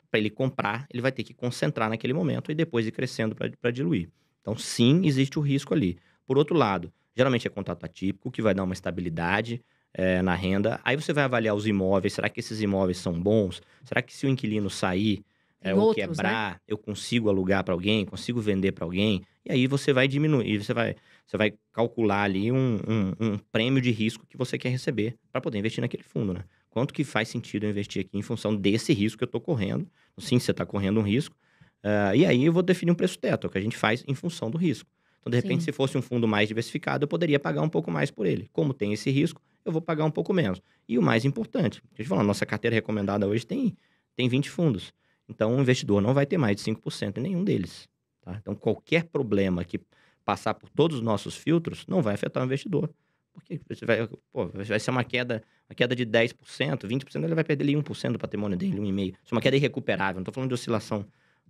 para ele comprar, ele vai ter que concentrar naquele momento e depois ir crescendo para diluir. Então, sim, existe o risco ali. Por outro lado, geralmente é contrato atípico, que vai dar uma estabilidade é, na renda. Aí você vai avaliar os imóveis, será que esses imóveis são bons? Será que se o inquilino sair é, ou outros, né? quebrar, né? eu consigo alugar para alguém, consigo vender para alguém? E aí você vai diminuir, você vai, você vai calcular ali um, um, um prêmio de risco que você quer receber para poder investir naquele fundo, né? quanto que faz sentido eu investir aqui em função desse risco que eu estou correndo. Então, sim, você está correndo um risco. Uh, e aí eu vou definir um preço teto, é que a gente faz em função do risco. Então, de repente, Sim. se fosse um fundo mais diversificado, eu poderia pagar um pouco mais por ele. Como tem esse risco, eu vou pagar um pouco menos. E o mais importante, gente eu a nossa carteira recomendada hoje tem, tem 20 fundos. Então, o investidor não vai ter mais de 5% em nenhum deles. Tá? Então, qualquer problema que passar por todos os nossos filtros não vai afetar o investidor porque você vai, pô, vai ser uma queda, uma queda de 10%, 20%, ele vai perder ali 1% do patrimônio dele, 1,5%. Isso é uma queda irrecuperável, não estou falando de oscilação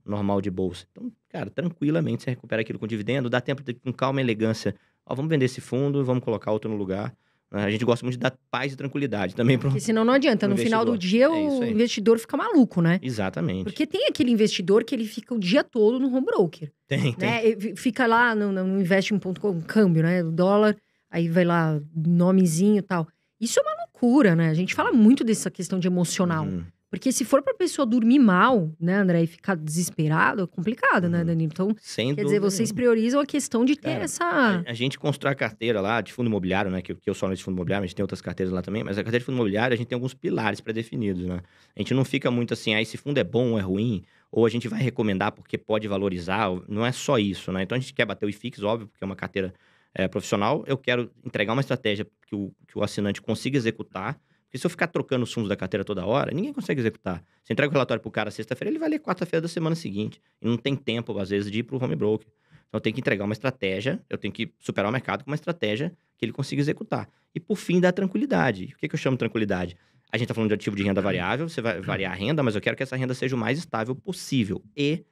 normal de bolsa. Então, cara, tranquilamente você recupera aquilo com dividendo, dá tempo de, com calma e elegância. Ó, vamos vender esse fundo, vamos colocar outro no lugar. Né? A gente gosta muito de dar paz e tranquilidade também para Porque senão não adianta. No final do dia, é o investidor fica maluco, né? Exatamente. Porque tem aquele investidor que ele fica o dia todo no home broker. Tem, né? tem. Fica lá no, no um câmbio, né? O dólar aí vai lá, nomezinho e tal. Isso é uma loucura, né? A gente fala muito dessa questão de emocional. Uhum. Porque se for pra pessoa dormir mal, né, André, e ficar desesperado, é complicado, né, uhum. né, Danilo? Então, Sem quer dizer, vocês priorizam a questão de ter Cara, é, essa. A, a, gente constrói a carteira lá de fundo imobiliário, né? Que, que eu sou no de fundo imobiliário, a gente tem outras carteiras lá também, mas a carteira de fundo imobiliário a gente tem alguns pilares pré-definidos, né? A gente não fica muito assim, ah, esse fundo é bom ou é ruim, ou a gente vai recomendar porque pode valorizar, não é só isso, né? Então a gente quer bater o IFIX, óbvio, porque é uma carteira é, profissional, eu quero entregar uma estratégia que o, que o assinante consiga executar. Porque se eu ficar trocando os fundos da carteira toda hora, ninguém consegue executar. Você entrega o relatório para o cara sexta-feira, ele vai ler quarta-feira da semana seguinte. E não tem tempo, às vezes, de ir para o home broker. Então, eu tenho que entregar uma estratégia, eu tenho que superar o mercado com uma estratégia que ele consiga executar. E, por fim, dá tranquilidade. O que, que eu chamo de tranquilidade? A gente está falando de ativo de renda variável, você vai variar a renda, mas eu quero que essa renda seja o mais estável possível e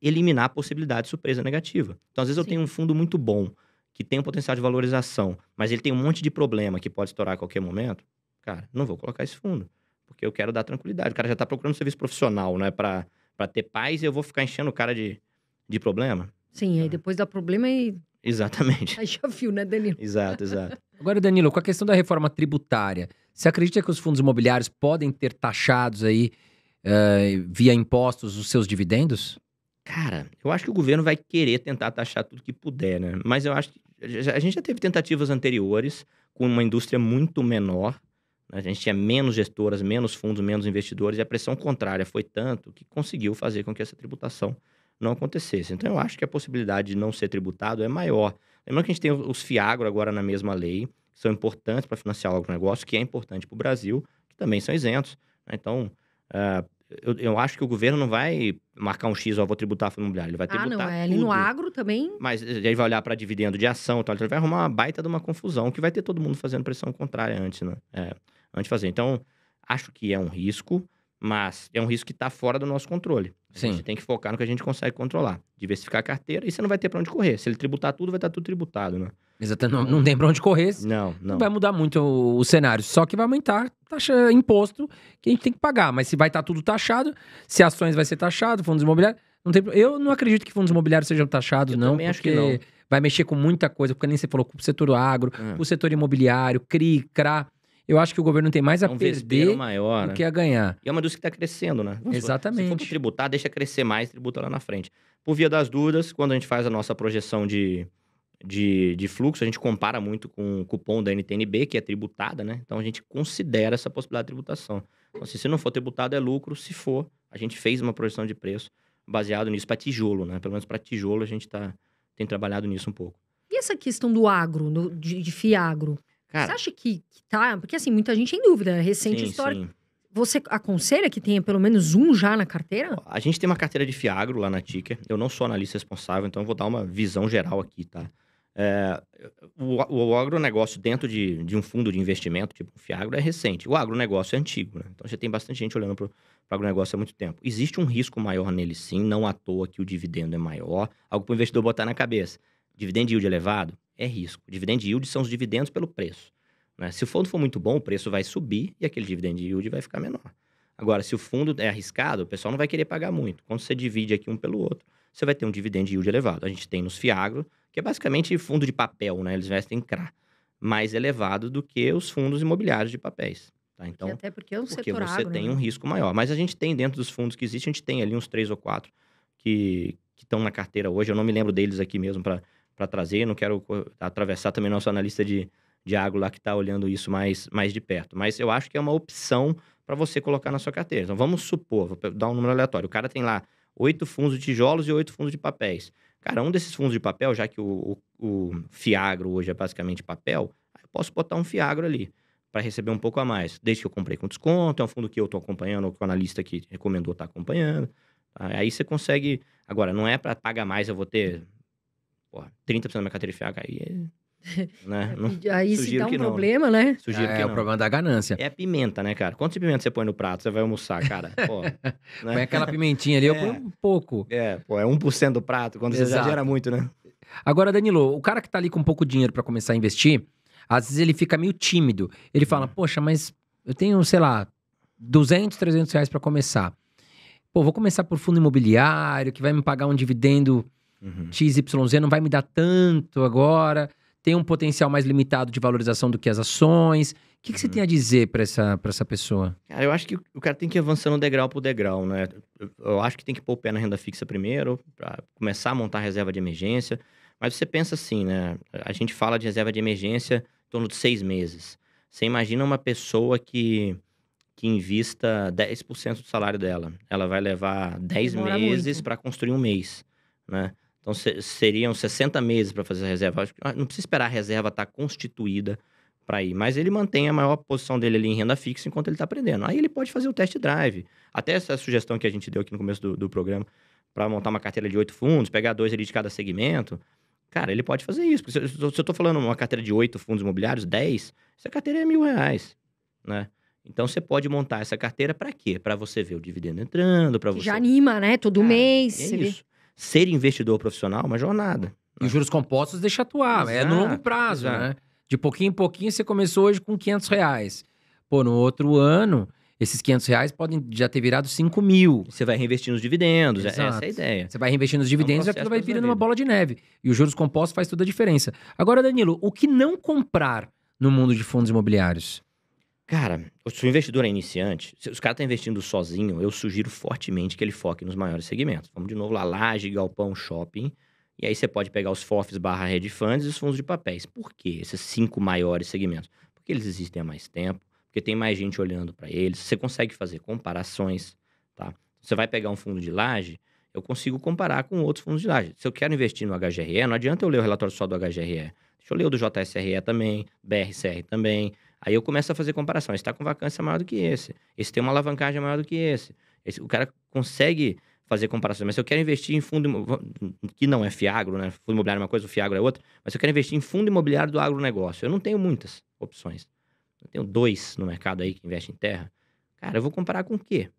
eliminar a possibilidade de surpresa negativa. Então, às vezes, Sim. eu tenho um fundo muito bom, que tem um potencial de valorização, mas ele tem um monte de problema que pode estourar a qualquer momento, cara, não vou colocar esse fundo, porque eu quero dar tranquilidade. O cara já está procurando um serviço profissional, né, para ter paz e eu vou ficar enchendo o cara de, de problema. Sim, aí ah. depois dá problema e. Exatamente. *laughs* Aí já viu, né, Danilo? Exato, exato. Agora, Danilo, com a questão da reforma tributária, você acredita que os fundos imobiliários podem ter taxados aí uh, via impostos os seus dividendos? Cara, eu acho que o governo vai querer tentar taxar tudo que puder, né? Mas eu acho que a gente já teve tentativas anteriores com uma indústria muito menor. Né? A gente tinha menos gestoras, menos fundos, menos investidores, e a pressão contrária foi tanto que conseguiu fazer com que essa tributação não acontecesse. Então, eu acho que a possibilidade de não ser tributado é maior. Lembrando que a gente tem os FIAGRO agora na mesma lei, que são importantes para financiar o agronegócio, que é importante para o Brasil, que também são isentos. Né? Então, uh, eu, eu, acho que o governo não vai marcar um X, ó, vou tributar fundo imobiliário. Ele vai tributar. Ah, não, é. Ele no agro também. Mas ele vai olhar para dividendo de ação e tal. Ele vai arrumar uma baita de uma confusão que vai ter todo mundo fazendo pressão contrária antes, né? É, antes de fazer. Então, acho que é um risco, mas é um risco que está fora do nosso controle. Sim. A gente tem que focar no que a gente consegue controlar. Diversificar a carteira e você não vai ter para onde correr. Se ele tributar tudo, vai estar tá tudo tributado, né? Exatamente, não, não tem pra onde correr. Não, não. Não vai mudar muito o, o, cenário. Só que vai aumentar taxa, imposto que a gente tem que pagar. Mas se vai estar tá tudo taxado, se ações vai ser taxado, fundos imobiliários. Não tem, eu não acredito que fundos imobiliários sejam taxados, eu não. Também acho que não. vai mexer com muita coisa, porque nem você falou com o setor agro, é. o setor imobiliário, CRI, CRA. Eu acho que o governo tem mais a é um perder maior, do né? que a ganhar. E é uma indústria que está crescendo, né? Vamos Exatamente. Falar. Se for tributar, deixa crescer mais, tributa lá na frente. Por via das dúvidas, quando a gente faz a nossa projeção de, de, de fluxo, a gente compara muito com o cupom da NTNB, que é tributada, né? Então a gente considera essa possibilidade de tributação. Então, assim, se não for tributado, é lucro. Se for, a gente fez uma projeção de preço baseado nisso para tijolo, né? Pelo menos para tijolo a gente tá, tem trabalhado nisso um pouco. E essa questão do agro, de, de fiagro? Cara, você acha que, que tá? Porque assim, muita gente em dúvida, né? recente sim, história. Sim. Você aconselha que tenha pelo menos um já na carteira? A gente tem uma carteira de Fiagro lá na Ticker. Eu não sou analista responsável, então eu vou dar uma visão geral aqui, tá? É, o, o agronegócio dentro de, de um fundo de investimento, tipo o Fiagro, é recente. O agronegócio é antigo, né? Então já tem bastante gente olhando para o agronegócio há muito tempo. Existe um risco maior nele sim, não à toa que o dividendo é maior. Algo para o investidor botar na cabeça. Dividendo yield elevado é risco. Dividendo yield são os dividendos pelo preço. Né? Se o fundo for muito bom, o preço vai subir e aquele dividendo yield vai ficar menor. Agora, se o fundo é arriscado, o pessoal não vai querer pagar muito. Quando você divide aqui um pelo outro, você vai ter um dividendo yield elevado. A gente tem nos Fiagro, que é basicamente fundo de papel, né? Eles investem em CRA, mais elevado do que os fundos imobiliários de papéis. Tá? Então, porque até porque é um porque setor você agro, tem né? um risco maior. Mas a gente tem dentro dos fundos que existem, a gente tem ali uns três ou quatro que estão na carteira hoje. Eu não me lembro deles aqui mesmo para trazer. Eu não quero atravessar também nosso analista de, de lá que está olhando isso mais, mais de perto. Mas eu acho que é uma opção para você colocar na sua carteira. Então vamos supor, vou dar um número aleatório. O cara tem lá oito fundos de tijolos e oito fundos de papéis. Cara, um desses fundos de papel, já que o, o, o Fiagro hoje é basicamente papel, eu posso botar um Fiagro ali para receber um pouco a mais. Desde que eu comprei com desconto, é um fundo que eu estou acompanhando, ou que o analista que recomendou está acompanhando. Tá? Aí você consegue. Agora, não é para pagar mais, eu vou ter porra, 30% da minha carteira de FH. Aí é né? É, não, Aí se dá um problema, né? né? Sugiro é, que é o problema da ganância. É pimenta, né, cara? Quanto de pimenta você põe no prato? Você vai almoçar, cara? Pô, *laughs* né? Põe aquela pimentinha ali, é. eu ponho um pouco. É, pô, é 1% do prato, quando Exato. você exagera muito, né? Agora, Danilo, o cara que tá ali com pouco dinheiro para começar a investir, às vezes ele fica meio tímido. Ele fala, hum. poxa, mas eu tenho, sei lá, 200, 300 reais para começar. Pô, vou começar por fundo imobiliário, que vai me pagar um dividendo uhum. XYZ, não vai me dar tanto agora tem um potencial mais limitado de valorização do que as ações. O que, que você hum. tem a dizer para essa, essa pessoa? Cara, eu acho que o cara tem que ir avançando degrau por degrau, né? Eu, eu acho que tem que pôr o pé na renda fixa primeiro, para começar a montar a reserva de emergência. Mas você pensa assim, né? A gente fala de reserva de emergência em torno de seis meses. Você imagina uma pessoa que, que invista 10% do salário dela. Ela vai levar 10 Demora meses para construir um mês, né? Então, se, seriam 60 meses para fazer a reserva. Ah, não precisa esperar a reserva estar tá constituída para ir, mas ele mantém a maior posição dele ali em renda fixa enquanto ele está aprendendo. Aí ele pode fazer o test drive. Até essa sugestão que a gente deu aqui no começo do, do programa, para montar uma carteira de oito fundos, pegar dois ali de cada segmento. Cara, ele pode fazer isso. Porque se, se eu estou falando uma carteira de oito fundos imobiliários, 10, essa carteira é mil reais, né? Então você pode montar essa carteira para quê? Para você ver o dividendo entrando, para você. Já anima, né? Todo é, mês. É isso ser investidor profissional é uma jornada. E os juros compostos deixa atuar, exato, é no longo prazo, né? exato. né? De pouquinho em pouquinho, você começou hoje com 500 reais. Pô, no outro ano, esses 500 reais podem já ter virado 5 mil. Você vai reinvestir nos dividendos, é Exato. essa é a ideia. Você vai reinvestindo nos dividendos é um e aquilo vai virando uma bola de neve. E os juros compostos faz toda a diferença. Agora, Danilo, o que não comprar no mundo de fundos imobiliários? Cara, se o investidor é iniciante, se os caras estão tá investindo sozinho, eu sugiro fortemente que ele foque nos maiores segmentos. Vamos de novo lá, laje, galpão, shopping. E aí você pode pegar os FOFs barra hedge funds e os fundos de papéis. Por que esses cinco maiores segmentos? Porque eles existem há mais tempo, porque tem mais gente olhando para eles, você consegue fazer comparações, tá? Você vai pegar um fundo de laje, eu consigo comparar com outros fundos de laje. Se eu quero investir no HGRE, não adianta eu ler o relatório só do HGRE. Deixa eu ler o do JSRE também, BRCR também, Aí eu começo a fazer comparação. Esse está com vacância maior do que esse. Esse tem uma alavancagem maior do que esse. esse o cara consegue fazer comparações. Mas se eu quero investir em fundo que não é fiagro, né? Fundo imobiliário é uma coisa, o fiagro é outra. Mas se eu quero investir em fundo imobiliário do agronegócio, eu não tenho muitas opções. Eu tenho dois no mercado aí que investe em terra. Cara, eu vou comparar com o quê?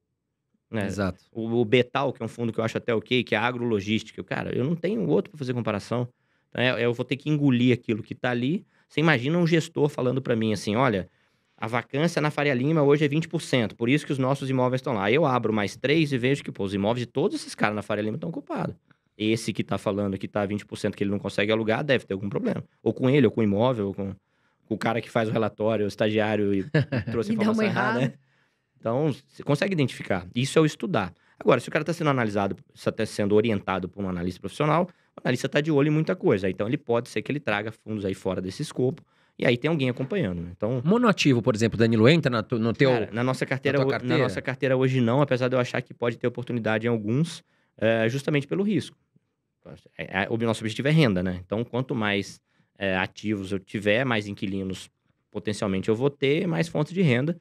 Né? Exato. O, o, Betal, que é um fundo que eu acho até ok, que é agrologístico. Cara, eu não tenho outro para fazer comparação. Então, é, eu vou ter que engolir aquilo que está ali você imagina um gestor falando para mim assim: olha, a vacância na Faria Lima hoje é 20%, por isso que os nossos imóveis estão lá. Aí eu abro mais três e vejo que pô, os imóveis de todos esses caras na Faria Lima estão ocupados. Esse que está falando que está 20% que ele não consegue alugar deve ter algum problema. Ou com ele, ou com o imóvel, ou com, com o cara que faz o relatório, o estagiário e *laughs* trouxe informação errada. Né? Então, você consegue identificar. Isso é o estudar. Agora, se o cara está sendo analisado, está sendo orientado por um analista profissional, o analista está de olho em muita coisa. Então, ele pode ser que ele traga fundos aí fora desse escopo. E aí tem alguém acompanhando. Né? Então, monoativo, por exemplo, Danilo, entra na, no teu. Cara, na nossa carteira, na, carteira? na nossa carteira hoje não, apesar de eu achar que pode ter oportunidade em alguns, é, justamente pelo risco. É, é, o nosso objetivo é renda, né? Então, quanto mais é, ativos eu tiver, mais inquilinos potencialmente eu vou ter, mais fontes de renda,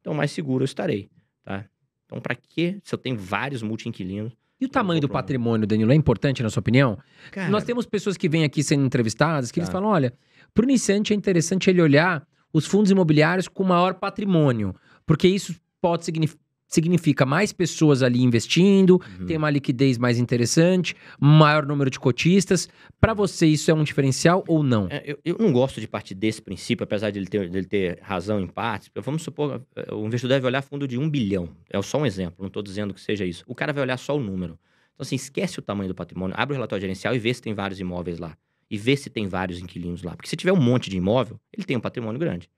então mais seguro eu estarei, tá? Então, para que se eu tenho vários multi-inquilinos, e o tamanho do patrimônio, Danilo, é importante na sua opinião? Cara, Nós temos pessoas que vêm aqui sendo entrevistadas que tá. eles ah. falam: olha, para o iniciante é interessante ele olhar os fundos imobiliários com maior patrimônio, porque isso pode significar significa mais pessoas ali investindo, uhum. tem uma liquidez mais interessante, maior número de cotistas. Para você, isso é um diferencial ou não? É, eu, eu, não gosto de partir desse princípio, apesar de ele ter, dele ter razão em partes. Vamos supor, eh, o investidor deve olhar fundo de um bilhão. É só um exemplo, não estou dizendo que seja isso. O cara vai olhar só o número. Então, assim, esquece o tamanho do patrimônio, abre o relatório gerencial e vê se tem vários imóveis lá. E vê se tem vários inquilinos lá. Porque se tiver um monte de imóvel, ele tem um patrimônio grande.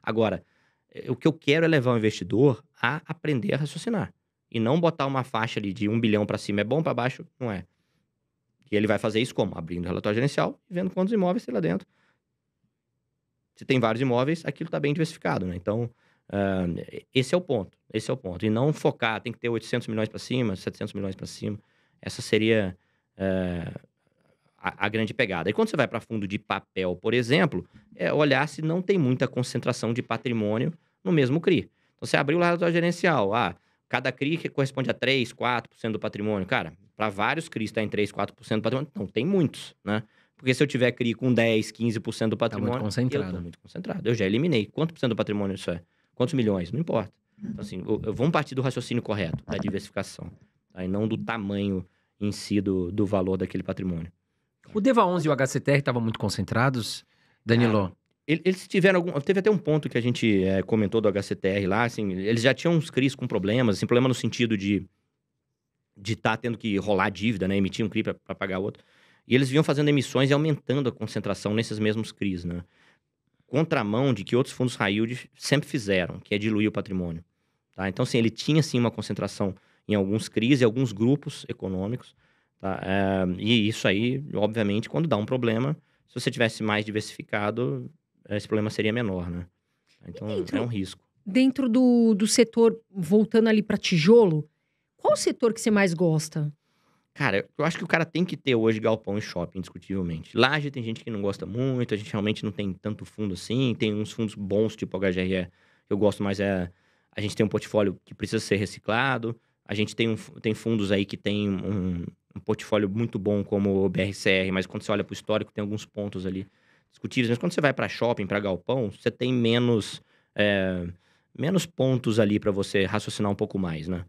Agora, é, o que eu quero é levar o investidor a aprender a raciocinar. E não botar uma faixa ali de um bilhão para cima é bom, para baixo não é. E ele vai fazer isso como? Abrindo o relatório gerencial e vendo quantos imóveis tem lá dentro. Se tem vários imóveis, aquilo está bem diversificado, né? Então, uh, esse é o ponto. Esse é o ponto. E não focar, tem que ter 800 milhões para cima, 700 milhões para cima. Essa seria uh, a, a, grande pegada. E quando você vai para fundo de papel, por exemplo, é olhar se não tem muita concentração de patrimônio no mesmo CRI. Então, você abriu o relatório gerencial, ah, cada CRI que corresponde a 3, 4% do patrimônio. Cara, para vários CRIs está em 3, 4% do patrimônio. Não, tem muitos, né? Porque se eu tiver CRI com 10, 15% do patrimônio... Tá muito concentrado. Eu muito concentrado. Eu já eliminei. Quanto por cento do patrimônio isso é? Quantos milhões? Não importa. Então, assim, vamos partir do raciocínio correto, da diversificação. Tá? E não do tamanho em si do, do valor daquele patrimônio. O Deva 11 e o HCTR estavam muito concentrados, Danilo? Ah, eles tiveram algum. Teve até um ponto que a gente é, comentou do HCTR lá, assim, eles já tinham uns CRIs com problemas, assim, problema no sentido de de estar tá tendo que rolar dívida, né? Emitir um CRI para pagar outro. E eles vinham fazendo emissões e aumentando a concentração nesses mesmos CRIs, né? Contramão de que outros fundos high sempre fizeram, que é diluir o patrimônio. Tá? Então, assim, ele tinha, sim, uma concentração em alguns CRIs e alguns grupos econômicos. Tá? É, e isso aí, obviamente, quando dá um problema, se você tivesse mais diversificado, esse problema seria menor, né? Então dentro, é um risco. Dentro do, do setor, voltando ali para tijolo, qual o setor que você mais gosta? Cara, eu acho que o cara tem que ter hoje galpão e shopping, indiscutivelmente. Laje tem gente que não gosta muito, a gente realmente não tem tanto fundo assim. Tem uns fundos bons, tipo HGRE, eu gosto, mas é, a gente tem um portfólio que precisa ser reciclado. A gente tem, um, tem fundos aí que tem um, um portfólio muito bom como o BRCR, mas quando você olha para o histórico, tem alguns pontos ali discutíveis. Mas quando você vai para shopping, para galpão, você tem menos, é, menos pontos ali para você raciocinar um pouco mais, né?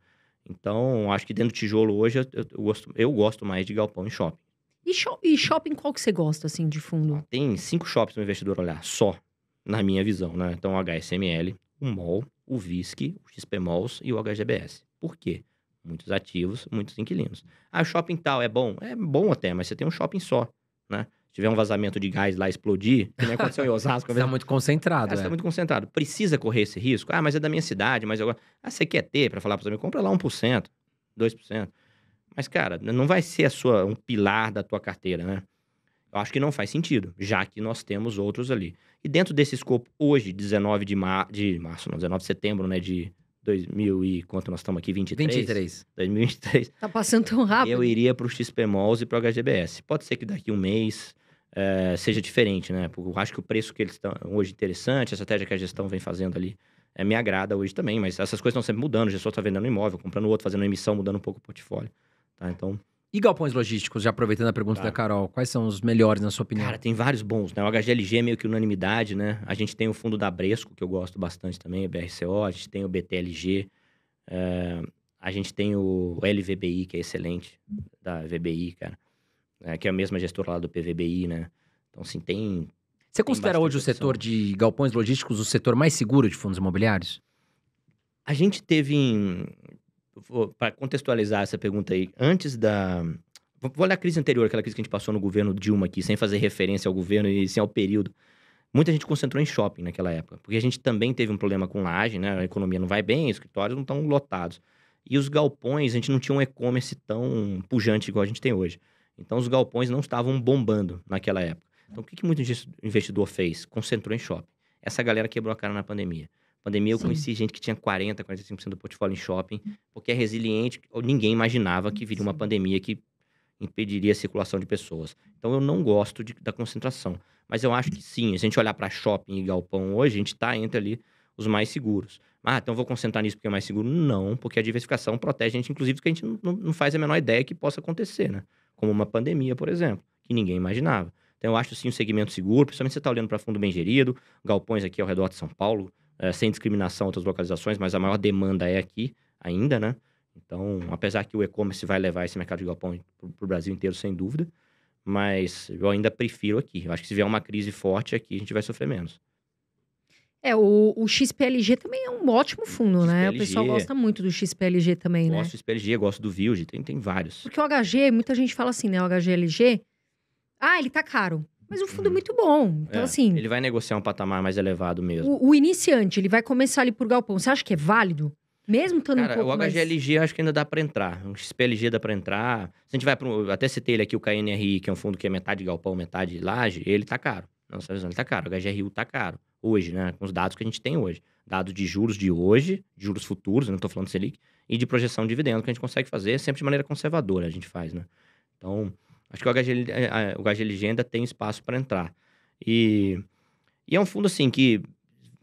Então, acho que dentro do tijolo hoje, eu, eu, gosto, eu gosto mais de galpão e shopping. E, e shopping, qual que você gosta, assim, de fundo? Ah, tem cinco shops o investidor olhar, só, na minha visão, né? Então, o HSML, o MOL, o VISC, o XP Malls e o HGBS. Por quê? Muitos ativos, muitos inquilinos. Ah, shopping tal é bom? É bom até, mas você tem um shopping só, né? Se tiver um vazamento de gás lá explodir, que nem aconteceu em Osasco. Você está muito concentrado, é. Você tá é. muito concentrado. Precisa correr esse risco? Ah, mas é da minha cidade, mas eu, Ah, você quer ter para falar para os amigos? Compra lá 1%, 2%. Mas, cara, não vai ser a sua, um pilar da tua carteira, né? Eu acho que não faz sentido, já que nós temos outros ali. E dentro desse escopo, hoje, 19 de, mar... de março, não, 19 de setembro, né, de 2000 e quanto nós estamos aqui, 23? 23. 2023. Tá passando tão rápido. Eu iria para o XP Malls e para o HGBS. Pode ser que daqui um mês é, seja diferente, né? Porque eu acho que o preço que eles estão hoje interessante, a estratégia que a gestão vem fazendo ali é, me agrada hoje também, mas essas coisas estão sempre mudando. O gestor está vendendo um imóvel, comprando outro, fazendo uma emissão, mudando um pouco o portfólio. Tá? Então, e galpões logísticos, já aproveitando a pergunta tá. da Carol, quais são os melhores na sua opinião? Cara, tem vários bons, né? O HGLG é meio que unanimidade, né? A gente tem o fundo da Bresco, que eu gosto bastante também, o BRCO, a gente tem o BTLG, é... Eh, a gente tem o LVBI, que é excelente, da VBI, cara, é, que é a mesma gestora lá do PVBI, né? Então, assim, tem... Você tem considera hoje o setor de galpões logísticos o setor mais seguro de fundos imobiliários? A gente teve em para contextualizar essa pergunta aí, antes da. Vou olhar a crise anterior, aquela crise que a gente passou no governo Dilma aqui, sem fazer referência ao governo e sem ao período. Muita gente concentrou em shopping naquela época, porque a gente também teve um problema com laje, né? A economia não vai bem, escritórios não estão lotados. E os galpões, a gente não tinha um e-commerce tão pujante igual a gente tem hoje. Então, os galpões não estavam bombando naquela época. Então, o que, que muito investidor fez? Concentrou em shopping. Essa galera quebrou a cara na pandemia pandemia, eu Sim. conheci gente que tinha 40%, 45% do portfólio em shopping, porque é resiliente, ou ninguém imaginava que viria Sim. uma pandemia que impediria a circulação de pessoas. Então eu não gosto de, da concentração. Mas eu acho que sim, se a gente olhar para shopping e galpão hoje, a gente está entre ali os mais seguros. Ah, então vou concentrar nisso porque é mais seguro? Não, porque a diversificação protege a gente, inclusive, porque a gente não, não, faz a menor ideia que possa acontecer, né? Como uma pandemia, por exemplo, que ninguém imaginava. Então eu acho sim o um segmento seguro, principalmente se você está olhando para fundo bem gerido, galpões aqui ao redor de São Paulo, é, sem discriminação outras localizações, mas a maior demanda é aqui ainda, né? Então, apesar que o e-commerce vai levar esse mercado de galpão para o Brasil inteiro, sem dúvida, mas eu ainda prefiro aqui. Eu acho que se vier uma crise forte aqui, a gente vai sofrer menos. É, o, o XPLG também é um ótimo fundo, XPLG, né? O pessoal gosta muito do XPLG também, gosto né? Gosto do XPLG, gosto do Vilge, tem, tem vários. Porque o HG, muita gente fala assim, né? O HGLG, ah, ele tá caro. Mas o fundo é uhum. muito bom. Então, é, assim. Ele vai negociar um patamar mais elevado mesmo. O, o, iniciante, ele vai começar ali por galpão. Você acha que é válido? Mesmo estando Cara, um pouco o HGLG mais... acho que ainda dá para entrar. O XPLG dá para entrar. Se a gente vai para Até citei ele aqui, o KNRI, que é um fundo que é metade galpão, metade laje, ele tá caro. Nossa visão, ele tá caro. O HGRU tá caro. Hoje, né? Com os dados que a gente tem hoje. Dados de juros de hoje, juros futuros, não estou falando Selic, e de projeção de dividendo que a gente consegue fazer sempre de maneira conservadora, a gente faz, né? Então, Acho que o HG, é, é, o HG Legenda tem espaço para entrar. E, e é um fundo assim que,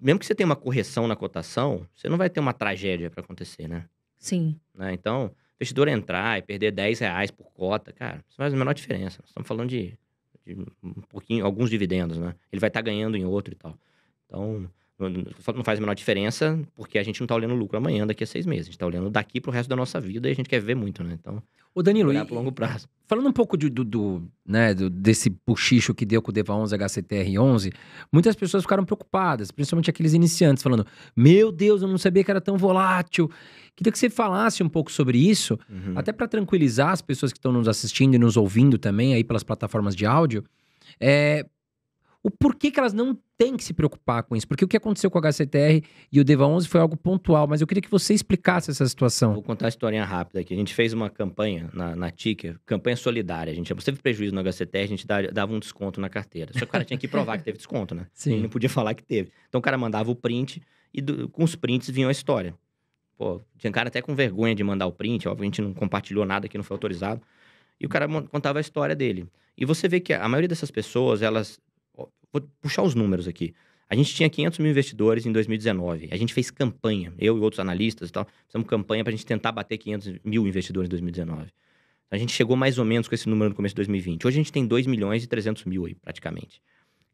mesmo que você tenha uma correção na cotação, você não vai ter uma tragédia para acontecer, né? Sim. Né? Então, investidor entrar e perder 10 reais por cota, cara, isso faz a menor diferença. Nós estamos falando de, de um pouquinho, alguns dividendos, né? Ele vai estar tá ganhando em outro e tal. Então, não faz a menor diferença, porque a gente não está olhando lucro amanhã, daqui a seis meses. A gente está olhando daqui para o resto da nossa vida e a gente quer ver muito, né? Então, Ô Danilo, e, longo prazo. falando um pouco de, do, do, né, do, desse puxicho que deu com o DEVA 11, HCTR 11, muitas pessoas ficaram preocupadas, principalmente aqueles iniciantes, falando, meu Deus, eu não sabia que era tão volátil. Queria que você falasse um pouco sobre isso, uhum. até para tranquilizar as pessoas que estão nos assistindo e nos ouvindo também aí pelas plataformas de áudio, é, o porquê que elas não têm que se preocupar com isso. Porque o que aconteceu com o HCTR e o Deva 11 foi algo pontual, mas eu queria que você explicasse essa situação. Vou contar uma historinha rápida aqui. A gente fez uma campanha na, na Ticker, campanha solidária. A gente você teve prejuízo no HCTR, a gente dava um desconto na carteira. Só que o cara tinha que provar que teve desconto, né? *laughs* Sim. Ele não podia falar que teve. Então o cara mandava o print e do, com os prints vinha a história. Pô, tinha cara até com vergonha de mandar o print, obviamente não compartilhou nada que não foi autorizado. E o cara contava a história dele. E você vê que a maioria dessas pessoas, elas Vou puxar os números aqui. A gente tinha 500 mil investidores em 2019. A gente fez campanha, eu e outros analistas e tal, fizemos campanha para a gente tentar bater 500 mil investidores em 2019. Então, a gente chegou mais ou menos com esse número no começo de 2020. Hoje a gente tem 2 milhões e 300 mil aí, praticamente.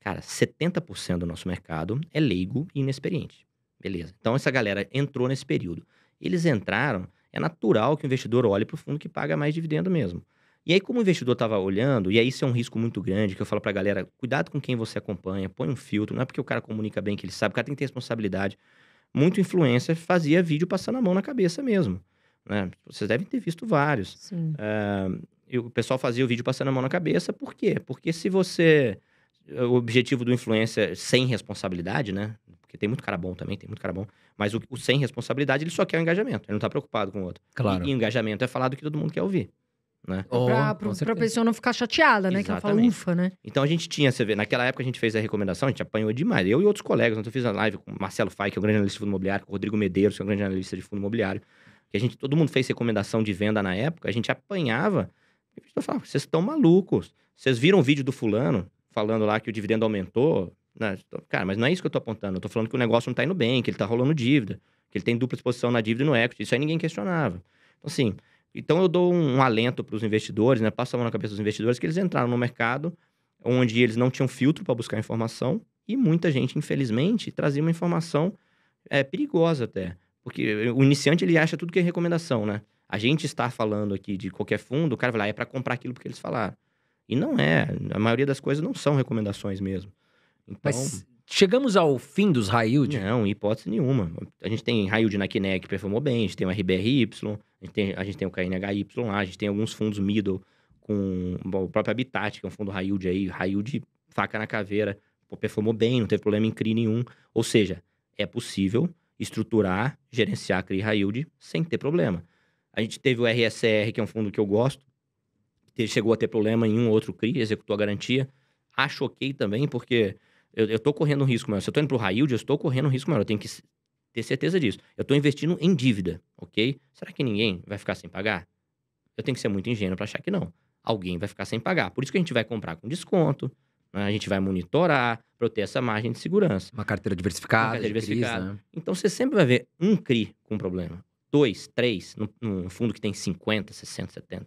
Cara, 70% do nosso mercado é leigo e inexperiente. Beleza. Então essa galera entrou nesse período. Eles entraram, é natural que o investidor olhe para o fundo que paga mais dividendo mesmo. E aí, como o investidor estava olhando, e aí isso é um risco muito grande, que eu falo para a galera, cuidado com quem você acompanha, põe um filtro, não é porque o cara comunica bem que ele sabe, o cara tem que ter responsabilidade. Muito influencer fazia vídeo passando a mão na cabeça mesmo. Né? Vocês devem ter visto vários. Sim. Uh, e o pessoal fazia o vídeo passando a mão na cabeça, por quê? Porque se você... O objetivo do influencer sem responsabilidade, né? Porque tem muito cara bom também, tem muito cara bom. Mas o, o sem responsabilidade, ele só quer o engajamento. Ele não está preocupado com o outro. Claro. E, e engajamento é falar do que todo mundo quer ouvir né? Oh, pra, pra, pra pessoa não ficar chateada, né? Exatamente. Que ela fala, ufa, né? Então a gente tinha, você vê, naquela época a gente fez a recomendação, a gente apanhou demais. Eu e outros colegas, eu fiz a live com o Marcelo Fai, que é um grande analista de fundo imobiliário, com o Rodrigo Medeiros, que é um grande analista de fundo imobiliário. Que a gente, todo mundo fez recomendação de venda na época, a gente apanhava. E eu falava, vocês estão malucos. Vocês viram o vídeo do fulano falando lá que o dividendo aumentou? Né? Cara, mas não é isso que eu tô apontando. Eu tô falando que o negócio não tá indo bem, que ele tá rolando dívida, que ele tem dupla exposição na dívida e no equity. Isso aí ninguém questionava. Então, assim, então eu dou um, um alento para os investidores, né? Passo a mão na cabeça dos investidores que eles entraram no mercado onde eles não tinham filtro para buscar informação e muita gente, infelizmente, trazia uma informação é, perigosa até, porque o iniciante ele acha tudo que é recomendação, né? A gente está falando aqui de qualquer fundo, o cara vai lá ah, é para comprar aquilo porque eles falaram. E não é, a maioria das coisas não são recomendações mesmo. Então, Mas chegamos ao fim dos high yield? Não, hipótese nenhuma. A gente tem high yield na Kinect, performou bem, a gente tem o RBRY, a gente tem, a gente tem o KNHY lá, a gente tem alguns fundos middle com o próprio Habitat, que é um fundo high yield aí, high yield faca na caveira, pô, performou bem, não teve problema em CRI nenhum. Ou seja, é possível estruturar, gerenciar CRI high yield sem ter problema. A gente teve o RSR, que é um fundo que eu gosto, que chegou a ter problema em um outro CRI, executou a garantia. Acho ok também, porque eu, estou correndo um risco maior. Se eu estou indo para high yield, eu estou correndo um risco maior. Eu tenho que ter certeza disso. Eu estou investindo em dívida, ok? Será que ninguém vai ficar sem pagar? Eu tenho que ser muito ingênuo para achar que não. Alguém vai ficar sem pagar. Por isso que a gente vai comprar com desconto, né? a gente vai monitorar para ter essa margem de segurança. Uma carteira diversificada. Uma carteira diversificada. Crise, né? Então você sempre vai ver um CRI com problema. Dois, três, num, fundo que tem 50, 60, 70.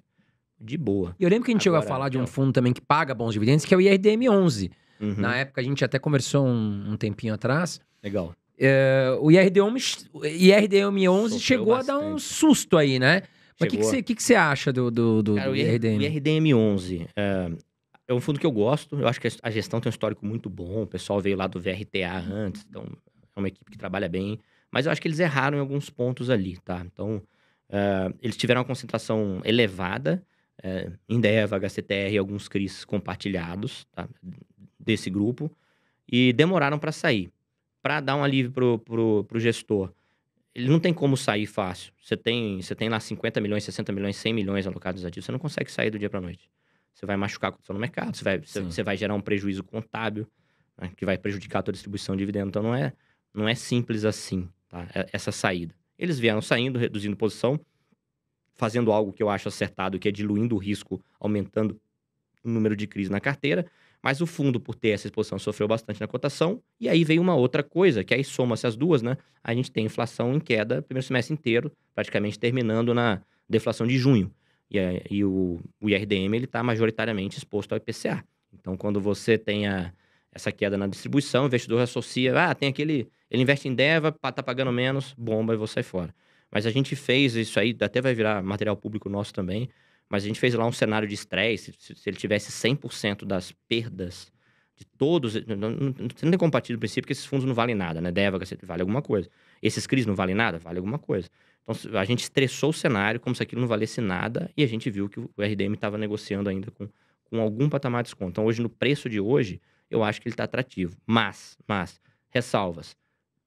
De boa. E eu lembro que a gente Agora, chegou a falar de um é fundo também que paga bons dividendos, que é o IRDM 11. Uhum. Na época a gente até conversou um, um tempinho atrás. Legal. Uh, o IRDM, 11 chegou bastante. a dar um susto aí, né? Mas o que você acha do, do, do, Cara, do IRDM? O IRDM 11 é, é, um fundo que eu gosto. Eu acho que a gestão tem um histórico muito bom. O pessoal veio lá do VRTA antes, então é uma equipe que trabalha bem. Mas eu acho que eles erraram em alguns pontos ali, tá? Então, é, eles tiveram uma concentração elevada é, em Deva, HCTR e alguns CRIs compartilhados tá? desse grupo e demoraram para sair para dar um alívio pro, pro, pro gestor. Ele não tem como sair fácil. Você tem, você tem lá 50 milhões, 60 milhões, 100 milhões alocados ativos, você não consegue sair do dia para noite. Você vai machucar a condição no mercado, você vai, você, você vai gerar um prejuízo contábil, né, que vai prejudicar a tua distribuição de dividendos. Então, não é, não é simples assim, tá? É, essa saída. Eles vieram saindo, reduzindo posição, fazendo algo que eu acho acertado, que é diluindo o risco, aumentando o número de crises na carteira. Mas o fundo, por ter essa exposição, sofreu bastante na cotação. E aí veio uma outra coisa, que aí soma-se as duas, né? A gente tem inflação em queda, primeiro semestre inteiro, praticamente terminando na deflação de junho. E, e o, o IRDM, ele está majoritariamente exposto ao IPCA. Então, quando você tem a, essa queda na distribuição, o investidor associa, ah, tem aquele, ele investe em DEVA, está pagando menos, bomba e vou sair fora. Mas a gente fez isso aí, até vai virar material público nosso também, mas a gente fez lá um cenário de estresse, se, se ele tivesse 100% das perdas de todos, eh, não, não, tem como o do princípio que esses fundos não valem nada, né? Deva vale alguma coisa. Esses CRIs não valem nada? Vale alguma coisa. Então, a gente estressou o cenário como se aquilo não valesse nada e a gente viu que o RDM estava negociando ainda com, com algum patamar de desconto. Então, hoje, no preço de hoje, eu acho que ele está atrativo. Mas, mas, ressalvas,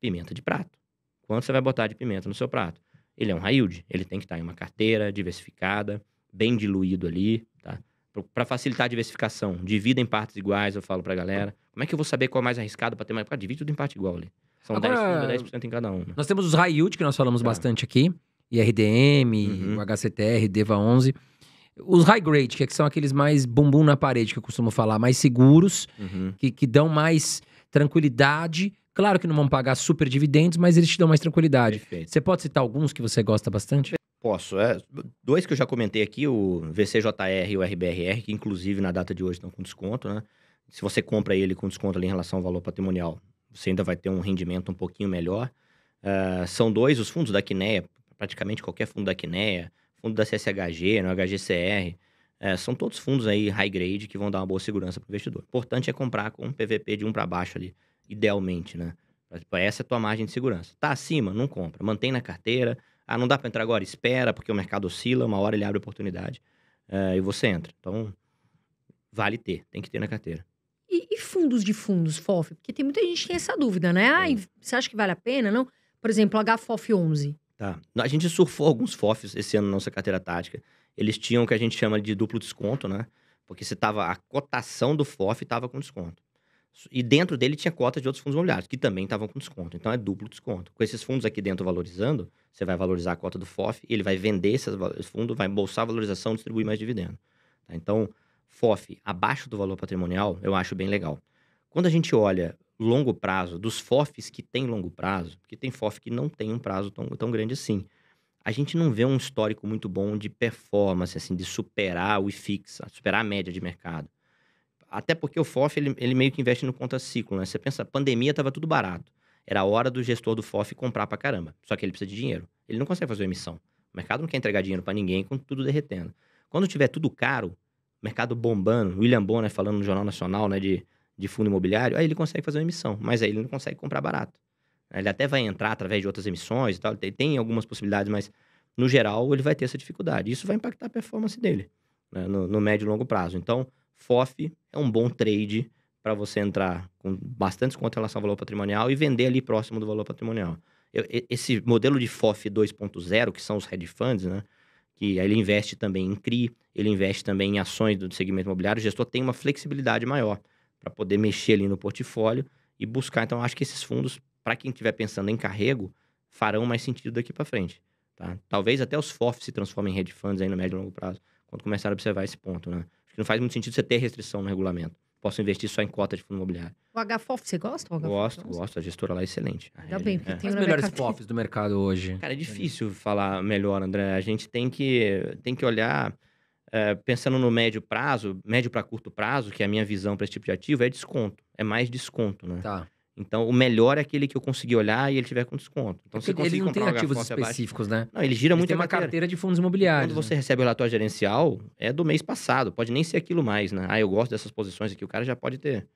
pimenta de prato. Quanto você vai botar de pimenta no seu prato? Ele é um high yield, ele tem que estar tá em uma carteira diversificada, bem diluído ali, tá? Para facilitar a diversificação, divida em partes iguais, eu falo pra galera. Como é que eu vou saber qual é mais arriscado para ter mais. Porque divide tudo em parte igual ali. São Agora, 10%, 10 em cada uma. Nós temos os high yield que nós falamos é. bastante aqui, IRDM, uhum. HCTR, DEVA11. Os high grade, que, é que são aqueles mais bumbum na parede, que eu costumo falar, mais seguros, uhum. que, que dão mais tranquilidade. Claro que não vão pagar super dividendos, mas eles te dão mais tranquilidade. Perfeito. Você pode citar alguns que você gosta bastante? Posso. É, dois que eu já comentei aqui, o VCJR e o RBRR, que inclusive na data de hoje estão com desconto, né? Se você compra ele com desconto ali em relação ao valor patrimonial, você ainda vai ter um rendimento um pouquinho melhor. Uh, são dois os fundos da Quinea, praticamente qualquer fundo da Quinea, fundo da CSHG, no né, HGCR, uh, é, são todos fundos aí high grade que vão dar uma boa segurança para o investidor. O importante é comprar com um PVP de um para baixo ali, idealmente, né? Essa é a tua margem de segurança. Tá acima? Não compra. Mantém na carteira, ah, não dá para entrar agora? Espera, porque o mercado oscila, uma hora ele abre oportunidade uh, e você entra. Então, vale ter, tem que ter na carteira. E, e fundos de fundos, FOF? Porque tem muita gente que tem essa dúvida, né? Ah, você acha que vale a pena? Não. Por exemplo, HFOF 11. Tá. A gente surfou alguns FOFs esse ano na nossa carteira tática. Eles tinham o que a gente chama de duplo desconto, né? Porque você tava, a cotação do FOF estava com desconto. E dentro dele tinha cotas de outros fundos imobiliários, que também estavam com desconto. Então é duplo desconto. Com esses fundos aqui dentro valorizando, você vai valorizar a cota do FOF, ele vai vender esse fundo, vai embolsar a valorização, distribuir mais dividendo. Tá? Então, FOF abaixo do valor patrimonial, eu acho bem legal. Quando a gente olha longo prazo, dos FOFs que tem longo prazo, porque tem FOF que não tem um prazo tão, tão grande assim, a gente não vê um histórico muito bom de performance, assim, de superar o IFIX, superar a média de mercado até porque o FOF, ele, ele meio que investe no conta-ciclo, né? Você pensa, pandemia estava tudo barato. Era a hora do gestor do FOF comprar pra caramba. Só que ele precisa de dinheiro. Ele não consegue fazer uma emissão. O mercado não quer entregar dinheiro para ninguém com tudo derretendo. Quando tiver tudo caro, mercado bombando, William Bonner falando no Jornal Nacional, né, de, de fundo imobiliário, aí ele consegue fazer uma emissão, mas aí ele não consegue comprar barato. Ele até vai entrar através de outras emissões e tal, tem algumas possibilidades, mas no geral ele vai ter essa dificuldade. Isso vai impactar a performance dele né, no, no, médio e longo prazo. Então, FOF é um bom trade para você entrar com bastante desconto em relação ao valor patrimonial e vender ali próximo do valor patrimonial. Eu, esse modelo de FOF 2.0, que são os hedge funds, né? Que ele investe também em CRI, ele investe também em ações do segmento imobiliário, o gestor tem uma flexibilidade maior para poder mexer ali no portfólio e buscar. Então, acho que esses fundos, para quem estiver pensando em carrego, farão mais sentido daqui para frente. Tá? Talvez até os FOF se transformem em hedge funds aí no médio e longo prazo, quando começar a observar esse ponto, né? não faz muito sentido você ter restrição no regulamento. Posso investir só em cota de fundo imobiliário. O HFOF, você gosta? HFOF? Gosto, gosto. A gestora lá é excelente. Ainda bem, é. porque é. tem os melhores mercado... FOFs do mercado hoje. Cara, é difícil falar melhor, André. A gente tem que, tem que olhar, é, pensando no médio prazo, médio para curto prazo, que é a minha visão para esse tipo de ativo, é desconto. É mais desconto, né? Tá. Então, o melhor é aquele que eu consegui olhar e ele tiver com desconto. Então, se é ele não tem ativos específicos, abaixo, né? Não, ele gira ele muito tem a uma carteira. carteira de fundos imobiliários. Quando né? você recebe o relatório gerencial, é do mês passado. Pode nem ser aquilo mais, né? Ah, eu gosto dessas posições aqui. O cara já pode ter... Né?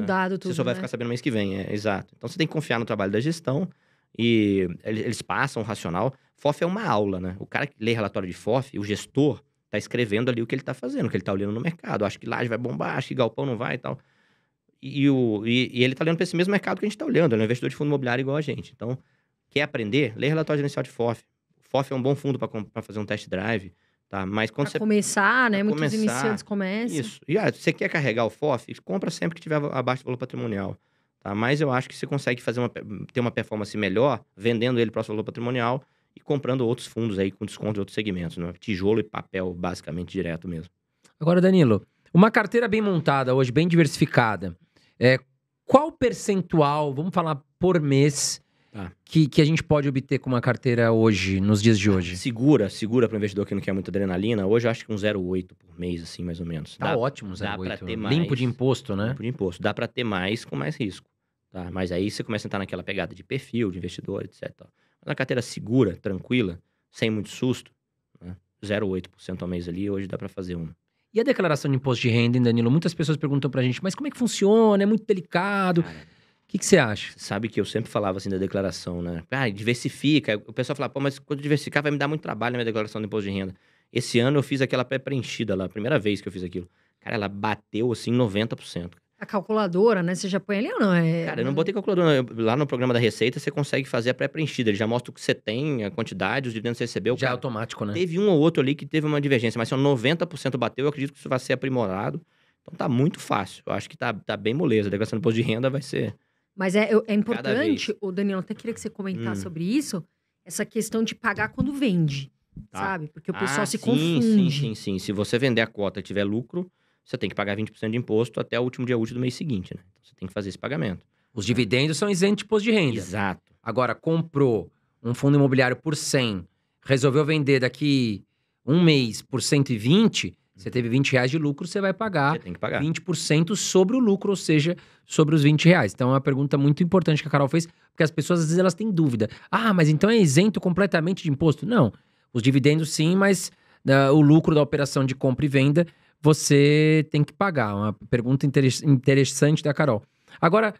Mudado né? tudo, Você só vai né? ficar sabendo mês que vem, é, exato. Então, você tem que confiar no trabalho da gestão e eles passam o racional. FOF é uma aula, né? O cara que lê relatório de FOF, o gestor, tá escrevendo ali o que ele tá fazendo, o que ele tá olhando no mercado. Acho que laje vai bombar, acho que galpão não vai e tal. E, o, e, e ele está olhando para esse mesmo mercado que a gente está olhando. Ele é um investidor de fundo imobiliário igual a gente. Então, quer aprender? Lê relatório gerencial de FOF. FOF é um bom fundo para fazer um test drive. Tá? Mas quando pra você. Começar, né? Muitos começar, iniciantes começam. Isso. E ah, você quer carregar o FOF? Compra sempre que tiver abaixo do valor patrimonial. Tá? Mas eu acho que você consegue fazer uma, ter uma performance melhor vendendo ele para o valor patrimonial e comprando outros fundos aí com desconto de outros segmentos, né? tijolo e papel basicamente direto mesmo. Agora, Danilo, uma carteira bem montada hoje, bem diversificada, é, qual percentual, vamos falar por mês, tá. que, que a gente pode obter com uma carteira hoje, nos dias de hoje? Segura, segura para o investidor que não quer muita adrenalina. Hoje eu acho que um 0,8 por mês, assim, mais ou menos. Tá dá, ótimo, 0,8. Dá para ter mais. Limpo de imposto, né? Limpo de imposto. Dá para ter mais com mais risco. Tá? Mas aí você começa a entrar naquela pegada de perfil, de investidor, etc. Uma carteira segura, tranquila, sem muito susto, né? 0,8% ao mês ali, hoje dá para fazer uma. E a declaração de imposto de renda, hein, Danilo? Muitas pessoas perguntam pra gente, mas como é que funciona? É muito delicado. O que, você acha? Sabe que eu sempre falava assim da declaração, né? Ah, diversifica. O pessoal fala, pô, mas quando diversificar vai me dar muito trabalho na minha declaração de imposto de renda. Esse ano eu fiz aquela pré-preenchida lá, primeira vez que eu fiz aquilo. Cara, ela bateu assim 90% a calculadora, né? Você já põe ali ou não? É... Cara, eu não é botei calculadora. Não. Lá no programa da Receita, você consegue fazer a pré-preenchida. Ele já mostra o que você tem, a quantidade, os dividendos que você recebeu. Já é cara, é automático, né? Teve um ou outro ali que teve uma divergência, mas se assim, 90% bateu, eu acredito que isso vai ser aprimorado. Então tá muito fácil. Eu acho que tá, tá bem moleza. A declaração do imposto de renda vai ser. Mas é, é importante, o Danilo, até queria que você comentasse hum. sobre isso, essa questão de pagar quando vende. Tá. Sabe? Porque o ah, pessoal ah, se sim, confunde. Sim, sim, sim. Se você vender a cota e tiver lucro, você tem que pagar 20% de imposto até o último dia útil do mês seguinte, né? Então, você tem que fazer esse pagamento. Os dividendos são isentos de imposto de renda. Exato. Agora, comprou um fundo imobiliário por 100, resolveu vender daqui um mês por 120, você teve 20 reais de lucro, você vai pagar, você tem que pagar 20% sobre o lucro, ou seja, sobre os 20 reais. Então é uma pergunta muito importante que a Carol fez, porque as pessoas às vezes elas têm dúvida. Ah, mas então é isento completamente de imposto? Não. Os dividendos sim, mas uh, o lucro da operação de compra e venda você tem que pagar. Uma pergunta interessante da Carol. Agora,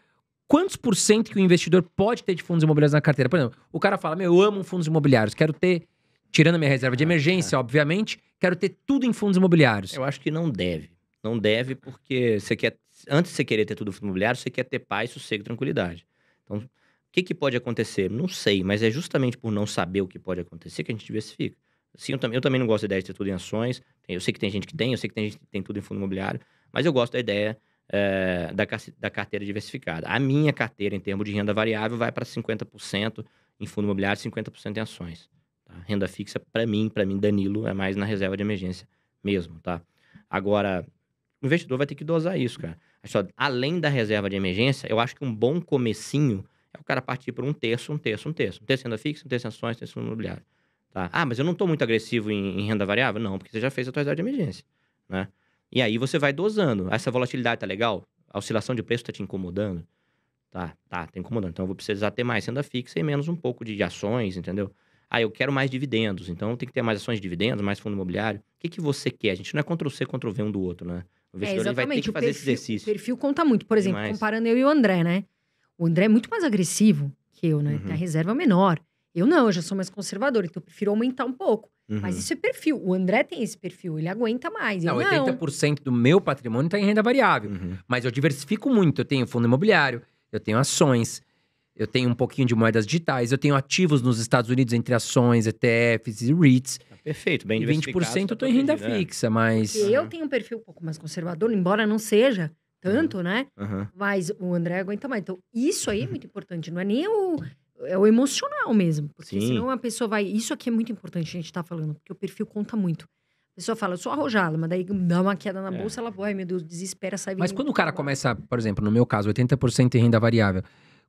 quantos por cento que o investidor pode ter de fundos imobiliários na carteira? Por exemplo, o cara fala: Meu, eu amo fundos imobiliários, quero ter, tirando a minha reserva de ah, emergência, é. obviamente, quero ter tudo em fundos imobiliários. Eu acho que não deve. Não deve, porque você quer. Antes de você querer ter tudo em fundo imobiliário, você quer ter paz, sossego e tranquilidade. Então, o que, que pode acontecer? Não sei, mas é justamente por não saber o que pode acontecer que a gente diversifica. Sim, eu também, eu também não gosto da ideia de ter tudo em ações. Eu sei que tem gente que tem, eu sei que tem gente que tem tudo em fundo imobiliário, mas eu gosto da ideia é, da, da carteira diversificada. A minha carteira, em termos de renda variável, vai para 50% em fundo imobiliário, 50% em ações. Tá? Renda fixa, para mim, para mim, Danilo, é mais na reserva de emergência mesmo, tá? Agora, o investidor vai ter que dosar isso, cara. Além da reserva de emergência, eu acho que um bom comecinho é o cara partir por um terço, um terço, um terço. Um terço em renda fixa, um terço em ações, um terço em imobiliário. Tá? Ah, mas eu não estou muito agressivo em, em, renda variável? Não, porque você já fez a sua reserva de emergência. Né? E aí você vai dosando. Essa volatilidade tá legal? A oscilação de preço está te incomodando? Tá, tá, tá incomodando. Então eu vou precisar ter mais renda fixa e menos um pouco de ações, entendeu? Ah, eu quero mais dividendos, então tem que ter mais ações de dividendos, mais fundo imobiliário. O que, que você quer? A gente não é Ctrl C, o V um do outro, né? O investidor é, vai ter que fazer perfil, esse exercício. O perfil conta muito. Por exemplo, comparando eu e o André, né? O André é muito mais agressivo que eu, né? Uhum. A reserva é menor. Eu não, eu já sou mais conservador então eu prefiro aumentar um pouco. Uhum. Mas isso é perfil. O André tem esse perfil, ele aguenta mais. Não, eu não, 80% do meu patrimônio está em renda variável. Uhum. Mas eu diversifico muito. Eu tenho fundo imobiliário, eu tenho ações, eu tenho um pouquinho de moedas digitais, eu tenho ativos nos Estados Unidos entre ações, ETFs e REITs. Tá perfeito, bem diversificado. E 20% eu estou em renda né? fixa, mas. Uhum. Eu tenho um perfil um pouco mais conservador, embora não seja tanto, uhum. né? Uhum. Mas o André aguenta mais. Então, isso aí é uhum. muito importante. Não é nem o é o emocional mesmo. Porque Sim. senão a pessoa vai. Isso aqui é muito importante a gente estar tá falando, porque o perfil conta muito. A pessoa fala, eu sou arrojada, mas daí dá uma queda na é. bolsa, ela vai, meu Deus, desespera, sai Mas quando o cara começa, por exemplo, no meu caso, 80% em renda variável,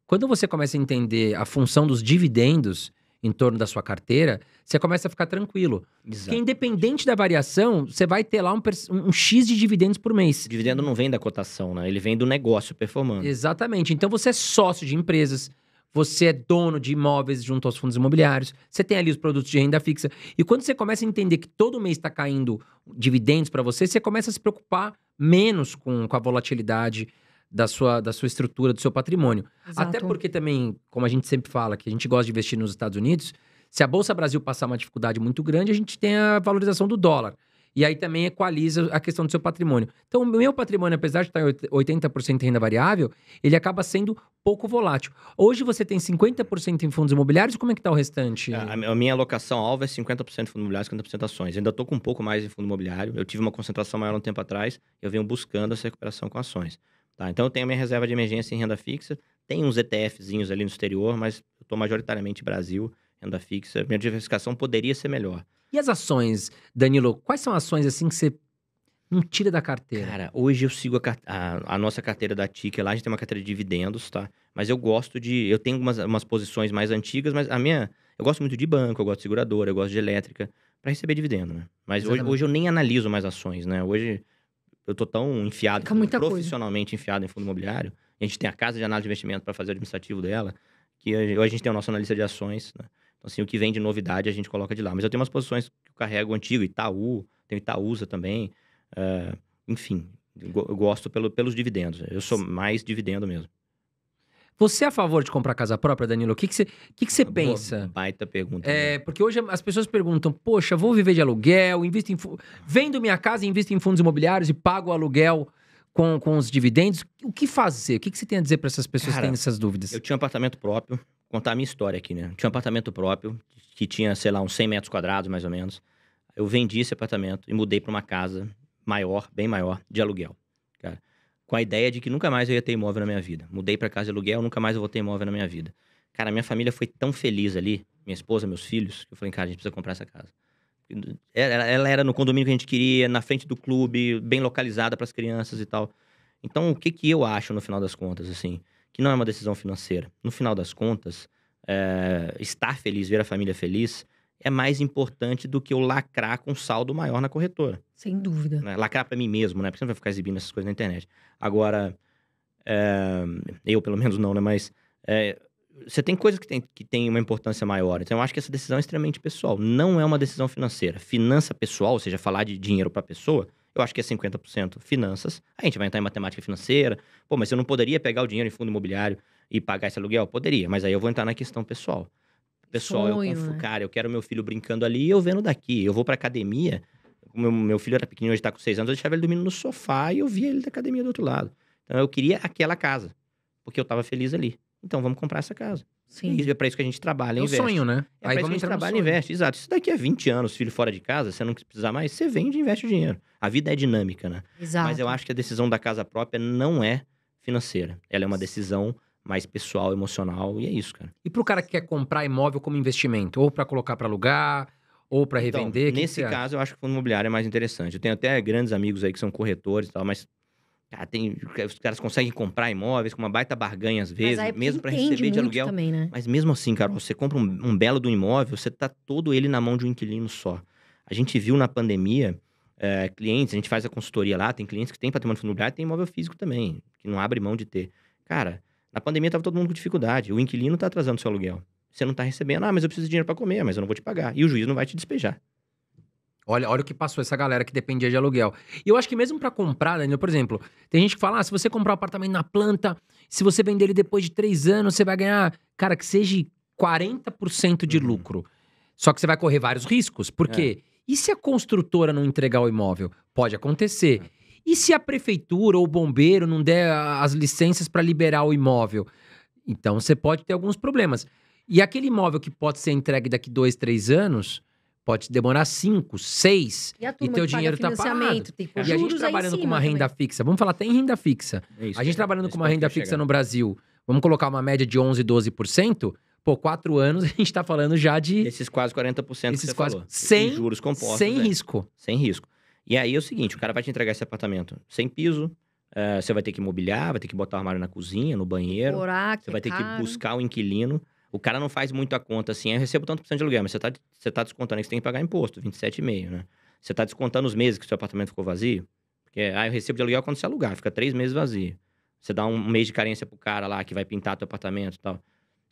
quando você começa a entender a função dos dividendos em torno da sua carteira, você começa a ficar tranquilo. Exato. Porque independente da variação, você vai ter lá um, um, X de dividendos por mês. O dividendo não vem da cotação, né? Ele vem do negócio performando. Exatamente. Então você é sócio de empresas, você é dono de imóveis junto aos fundos imobiliários, você tem ali os produtos de renda fixa. E quando você começa a entender que todo mês está caindo dividendos para você, você começa a se preocupar menos com, com a volatilidade da sua, da sua estrutura, do seu patrimônio. Exato. Até porque também, como a gente sempre fala, que a gente gosta de investir nos Estados Unidos, se a Bolsa Brasil passar uma dificuldade muito grande, a gente tem a valorização do dólar. E aí também equaliza a questão do seu patrimônio. Então, o meu patrimônio, apesar de estar em 80% em renda variável, ele acaba sendo pouco volátil. Hoje você tem 50% em fundos imobiliários, como é que está o restante? É, a, a minha alocação alvo é 50% em fundos imobiliários, 50% ações. Eu ainda estou com um pouco mais em fundo imobiliário. Eu tive uma concentração maior um tempo atrás, eu venho buscando essa recuperação com ações. Tá? Então, eu tenho a minha reserva de emergência em renda fixa, tem uns ETFzinhos ali no exterior, mas eu estou majoritariamente Brasil, renda fixa. Minha diversificação poderia ser melhor. E as ações, Danilo? Quais são ações assim que você não tira da carteira? Cara, hoje eu sigo a, a, a nossa carteira da TIC lá, a gente tem uma carteira de dividendos, tá? Mas eu gosto de. Eu tenho umas, umas posições mais antigas, mas a minha. Eu gosto muito de banco, eu gosto de seguradora, eu gosto de elétrica, para receber dividendo, né? Mas hoje, hoje eu nem analiso mais ações, né? Hoje eu tô tão enfiado, profissionalmente coisa. enfiado em fundo imobiliário. A gente tem a casa de análise de investimento para fazer o administrativo dela, que hoje a gente tem o nosso analista de ações, né? assim, o que vem de novidade a gente coloca de lá. Mas eu tenho umas posições que eu carrego antigo, Itaú, tem Itaúsa também, uh, enfim, eu gosto pelo, pelos dividendos. Né? Eu sou mais dividendo mesmo. Você é a favor de comprar casa própria, Danilo? O que você que que que ah, pensa? Baita pergunta. É, né? porque hoje as pessoas perguntam: poxa, vou viver de aluguel, invisto em. Vendo minha casa, invisto em fundos imobiliários e pago o aluguel com, com os dividendos. O que fazer? O que, que você tem a dizer para essas pessoas Cara, que têm essas dúvidas? Eu tinha um apartamento próprio, contar a minha história aqui, né? Tinha um apartamento próprio, que tinha, sei lá, uns 100 metros quadrados, mais ou menos. Eu vendi esse apartamento e mudei para uma casa maior, bem maior, de aluguel, cara. Com a ideia de que nunca mais eu ia ter imóvel na minha vida. Mudei para casa de aluguel, nunca mais eu vou ter imóvel na minha vida. Cara, minha família foi tão feliz ali, minha esposa, meus filhos, que eu falei, cara, a gente precisa comprar essa casa. Ela, era no condomínio que a gente queria, na frente do clube, bem localizada para as crianças e tal. Então, o que que eu acho no final das contas, assim? que não é uma decisão financeira. No final das contas, é, estar feliz, ver a família feliz, é mais importante do que eu lacrar com saldo maior na corretora. Sem dúvida. Né? Lacrar para mim mesmo, né? Porque você não vai ficar exibindo essas coisas na internet. Agora, é, eu pelo menos não, né? Mas é, você tem coisas que tem, que tem uma importância maior. Então, eu acho que essa decisão é extremamente pessoal. Não é uma decisão financeira. Finança pessoal, ou seja, falar de dinheiro para pessoa, eu acho que é 50% finanças. a gente vai entrar em matemática financeira. Pô, mas eu não poderia pegar o dinheiro em fundo imobiliário e pagar esse aluguel? Poderia, mas aí eu vou entrar na questão pessoal. Pessoal, Sonho, eu confio, né? cara, eu quero meu filho brincando ali e eu vendo daqui. Eu vou pra academia. Meu, meu filho era pequenininho, hoje tá com 6 anos, eu deixava ele dormindo no sofá e eu via ele da academia do outro lado. Então eu queria aquela casa, porque eu tava feliz ali. Então vamos comprar essa casa. Sim. E é para isso que a gente trabalha, investe. É um sonho, né? É Aí pra isso que a gente trabalha é né? é e investe. Exato. Isso daqui a é 20 anos, filho fora de casa, você não precisar mais, você vende e investe o dinheiro. A vida é dinâmica, né? Exato. Mas eu acho que a decisão da casa própria não é financeira. Ela é uma decisão mais pessoal, emocional, e é isso, cara. E pro cara que quer comprar imóvel como investimento, ou para colocar para alugar, ou para então, revender? Então, nesse caso, acha? eu acho que o fundo imobiliário é mais interessante. Eu tenho até grandes amigos aí que são corretores e tal, mas Cara, ah, tem, os caras conseguem comprar imóveis com uma baita barganha às vezes, é mesmo para receber de aluguel. Também, né? Mas mesmo assim, cara, você compra um, um, belo do imóvel, você tá todo ele na mão de um inquilino só. A gente viu na pandemia é, clientes, a gente faz a consultoria lá, tem clientes que tem patrimônio imobiliário e tem imóvel físico também, que não abre mão de ter. Cara, na pandemia tava todo mundo com dificuldade, o inquilino tá atrasando seu aluguel. Você não tá recebendo, ah, mas eu preciso de dinheiro para comer, mas eu não vou te pagar. E o juiz não vai te despejar. Olha, olha o que passou essa galera que dependia de aluguel. E eu acho que mesmo para comprar, por exemplo, tem gente que fala: ah, se você comprar um apartamento na planta, se você vender ele depois de três anos, você vai ganhar, cara, que seja 40% de uhum. lucro. Só que você vai correr vários riscos. Por é. quê? É. E se a construtora não entregar o imóvel? Pode acontecer. É. E se a prefeitura ou o bombeiro não der as licenças para liberar o imóvel? Então você pode ter alguns problemas. E aquele imóvel que pode ser entregue daqui dois, três anos Pode demorar cinco, seis. E, a e teu dinheiro está parado. Tem e a gente trabalhando com uma renda também. fixa. Vamos falar até renda fixa. É isso, a gente trabalhando é com uma renda fixa chegar. no Brasil, vamos colocar uma média de 11, 12%. Pô, quatro anos a gente está falando já de. Esses quase 40% esses que você quase... falou. Sem Esses juros compostos. Sem é. risco. Sem risco. E aí é o seguinte: o cara vai te entregar esse apartamento sem piso, você vai ter que mobiliar, vai ter que botar o armário na cozinha, no banheiro. Buraco, você vai ter que buscar o inquilino. O cara não faz muito a conta assim, eu recebo tanto por cento de aluguel, mas você está você tá descontando que você tem que pagar imposto, 27,5, né? Você está descontando os meses que o seu apartamento ficou vazio, porque ah, eu recebo de aluguel quando você alugar, fica três meses vazio. Você dá um mês de carência pro cara lá que vai pintar teu apartamento e tal.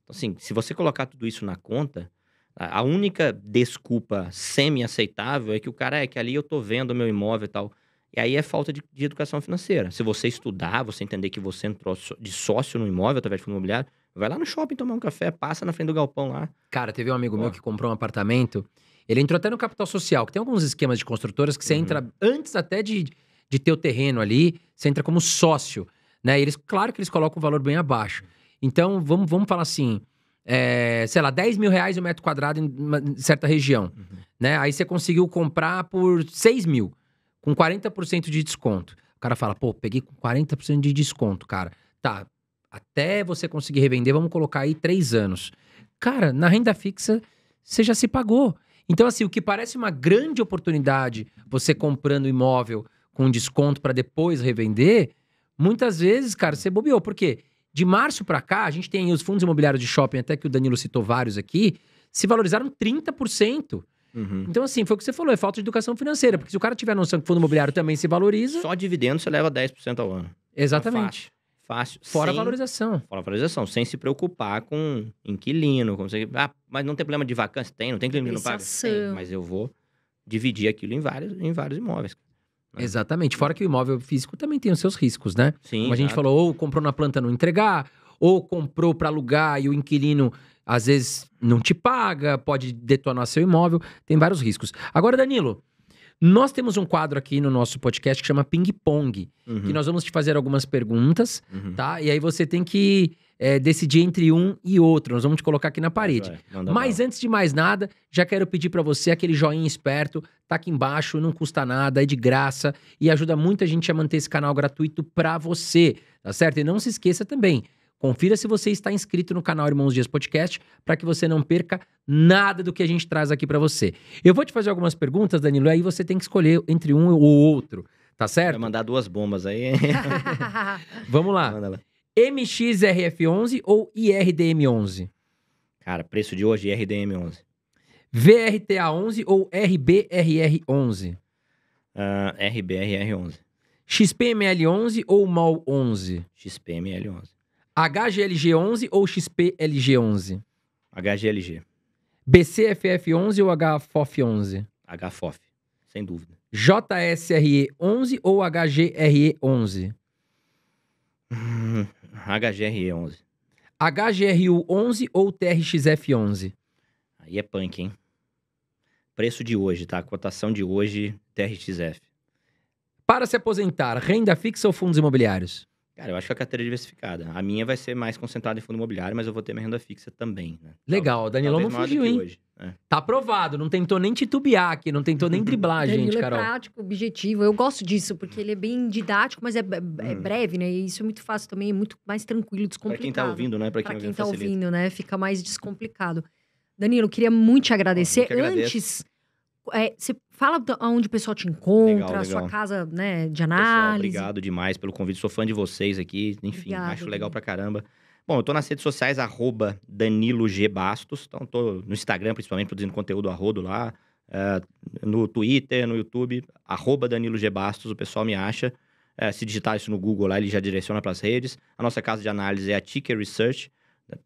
Então, assim, se você colocar tudo isso na conta, a única desculpa semi-aceitável é que o cara é que ali eu tô vendo o meu imóvel e tal. E aí é falta de, de educação financeira. Se você estudar, você entender que você entrou de sócio no imóvel através do fundo imobiliário, Vai lá no shopping tomar um café, passa na frente do galpão lá. Cara, teve um amigo Pô. meu que comprou um apartamento. Ele entrou até no Capital Social, que tem alguns esquemas de construtoras que você uhum. entra antes até de, de ter o terreno ali, você entra como sócio. Né? E eles, claro que eles colocam o valor bem abaixo. Então, vamos, vamos falar assim. É, sei lá, 10 mil reais o um metro quadrado em, uma, em certa região. Uhum. Né? Aí você conseguiu comprar por 6 mil, com 40% de desconto. O cara fala, pô, peguei com 40% de desconto, cara. Tá, até você conseguir revender, vamos colocar aí três anos. Cara, na renda fixa, você já se pagou. Então, assim, o que parece uma grande oportunidade, você comprando imóvel com desconto para depois revender, muitas vezes, cara, você bobeou. Por quê? De março para cá, a gente tem os fundos imobiliários de shopping, até que o Danilo citou vários aqui, se valorizaram 30%. Uhum. Então, assim, foi o que você falou, é falta de educação financeira. Porque se o cara tiver noção que o fundo imobiliário também se valoriza... Só dividendo você leva 10% ao ano. Exatamente. É Fácil. Fora sem, valorização. Fora valorização, sem se preocupar com inquilino, como você, ah, mas não tem problema de vacância? Tem, não tem inquilino que não Tem, mas eu vou dividir aquilo em vários, em vários imóveis. Né? Exatamente. Fora que o imóvel físico também tem os seus riscos, né? Sim. Como a gente falou, ou comprou na planta não entregar, ou comprou para alugar e o inquilino às vezes não te paga, pode detonar seu imóvel, tem vários riscos. Agora, Danilo, nós temos um quadro aqui no nosso podcast que chama Ping Pong, uhum. que nós vamos te fazer algumas perguntas, uhum. tá? E aí você tem que é, decidir entre um e outro. Nós vamos te colocar aqui na parede. É, Mas antes de mais nada, já quero pedir para você aquele joinha esperto, tá aqui embaixo, não custa nada, é de graça e ajuda muita gente a manter esse canal gratuito para você, tá certo? E não se esqueça também Confira se você está inscrito no canal Irmãos Dias Podcast para que você não perca nada do que a gente traz aqui para você. Eu vou te fazer algumas perguntas, Danilo, e aí você tem que escolher entre um ou outro, tá certo? Vai mandar duas bombas aí. *laughs* Vamos lá. Manda lá. MXRF11 ou IRDM11? Cara, preço de hoje IRDM11. VRTA11 ou RBRR11? Uh, ah, RBRR11. XPML11 ou MAL11? XPML11. HGLG11 ou XPLG11? HGLG. BCFF11 ou HFOF11? HFOF, sem dúvida. JSRE11 ou HGRE11? HGRE11. HGRU11 ou TRXF11? Aí é punk, hein? Preço de hoje, tá? Cotação de hoje, TRXF. Para se aposentar, renda fixa ou fundos imobiliários? Cara, eu acho que a carteira é diversificada. A minha vai ser mais concentrada em fundo imobiliário, mas eu vou ter minha renda fixa também. Né? Legal, Danilão não fugiu, hein? Hoje, né? Tá aprovado, não tentou nem titubear aqui, não tentou nem driblar a *laughs* gente, é Carol. é prático, objetivo. Eu gosto disso, porque ele é bem didático, mas é, é hum. breve, né? E isso é muito fácil também, é muito mais tranquilo, descomplicado. Pra quem tá ouvindo, né? Pra quem, pra quem tá facilita. ouvindo, né? Fica mais descomplicado. Danilo, queria muito te agradecer. Antes, é, você Fala onde o pessoal te encontra, legal, legal. sua casa né, de análise. Pessoal, obrigado demais pelo convite. Sou fã de vocês aqui. Enfim, acho legal pra caramba. Bom, eu tô nas redes sociais, arroba Danilo G. Bastos. Então, tô no Instagram, principalmente, produzindo conteúdo a rodo lá. Eh, no Twitter, no YouTube, arroba Danilo G. Bastos, o pessoal me acha. Eh, se digitar isso no Google lá, ele já direciona para as redes. A nossa casa de análise é a Ticker Research.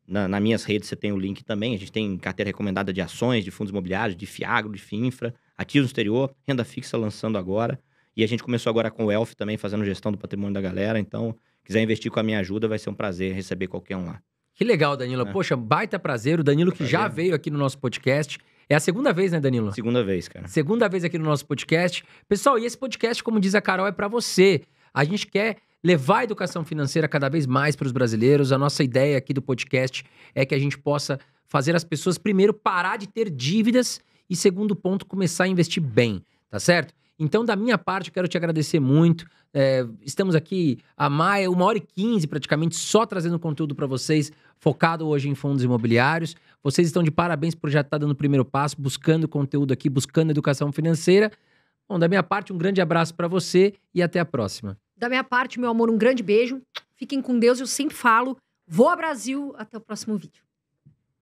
Na, nas minhas redes você tem o link também. A gente tem carteira recomendada de ações, de fundos imobiliários, de Fiagro, de Finfra ativos no exterior, renda fixa lançando agora. E a gente começou agora com o Elf também, fazendo gestão do patrimônio da galera. Então, quiser investir com a minha ajuda, vai ser um prazer receber qualquer um lá. Que legal, Danilo. É. Poxa, baita prazer. O Danilo que prazer. já veio aqui no nosso podcast. É a segunda vez, né, Danilo? Segunda vez, cara. Segunda vez aqui no nosso podcast. Pessoal, e esse podcast, como diz a Carol, é para você. A gente quer levar a educação financeira cada vez mais para os brasileiros. A nossa ideia aqui do podcast é que a gente possa fazer as pessoas primeiro parar de ter dívidas e segundo ponto, começar a investir bem, tá certo? Então, da minha parte, eu quero te agradecer muito. É, estamos aqui a maio, uma hora e quinze praticamente, só trazendo conteúdo para vocês, focado hoje em fundos imobiliários. Vocês estão de parabéns por já estar tá dando o primeiro passo, buscando conteúdo aqui, buscando educação financeira. Bom, da minha parte, um grande abraço para você e até a próxima. Da minha parte, meu amor, um grande beijo. Fiquem com Deus, eu sempre falo. Vou ao Brasil, até o próximo vídeo.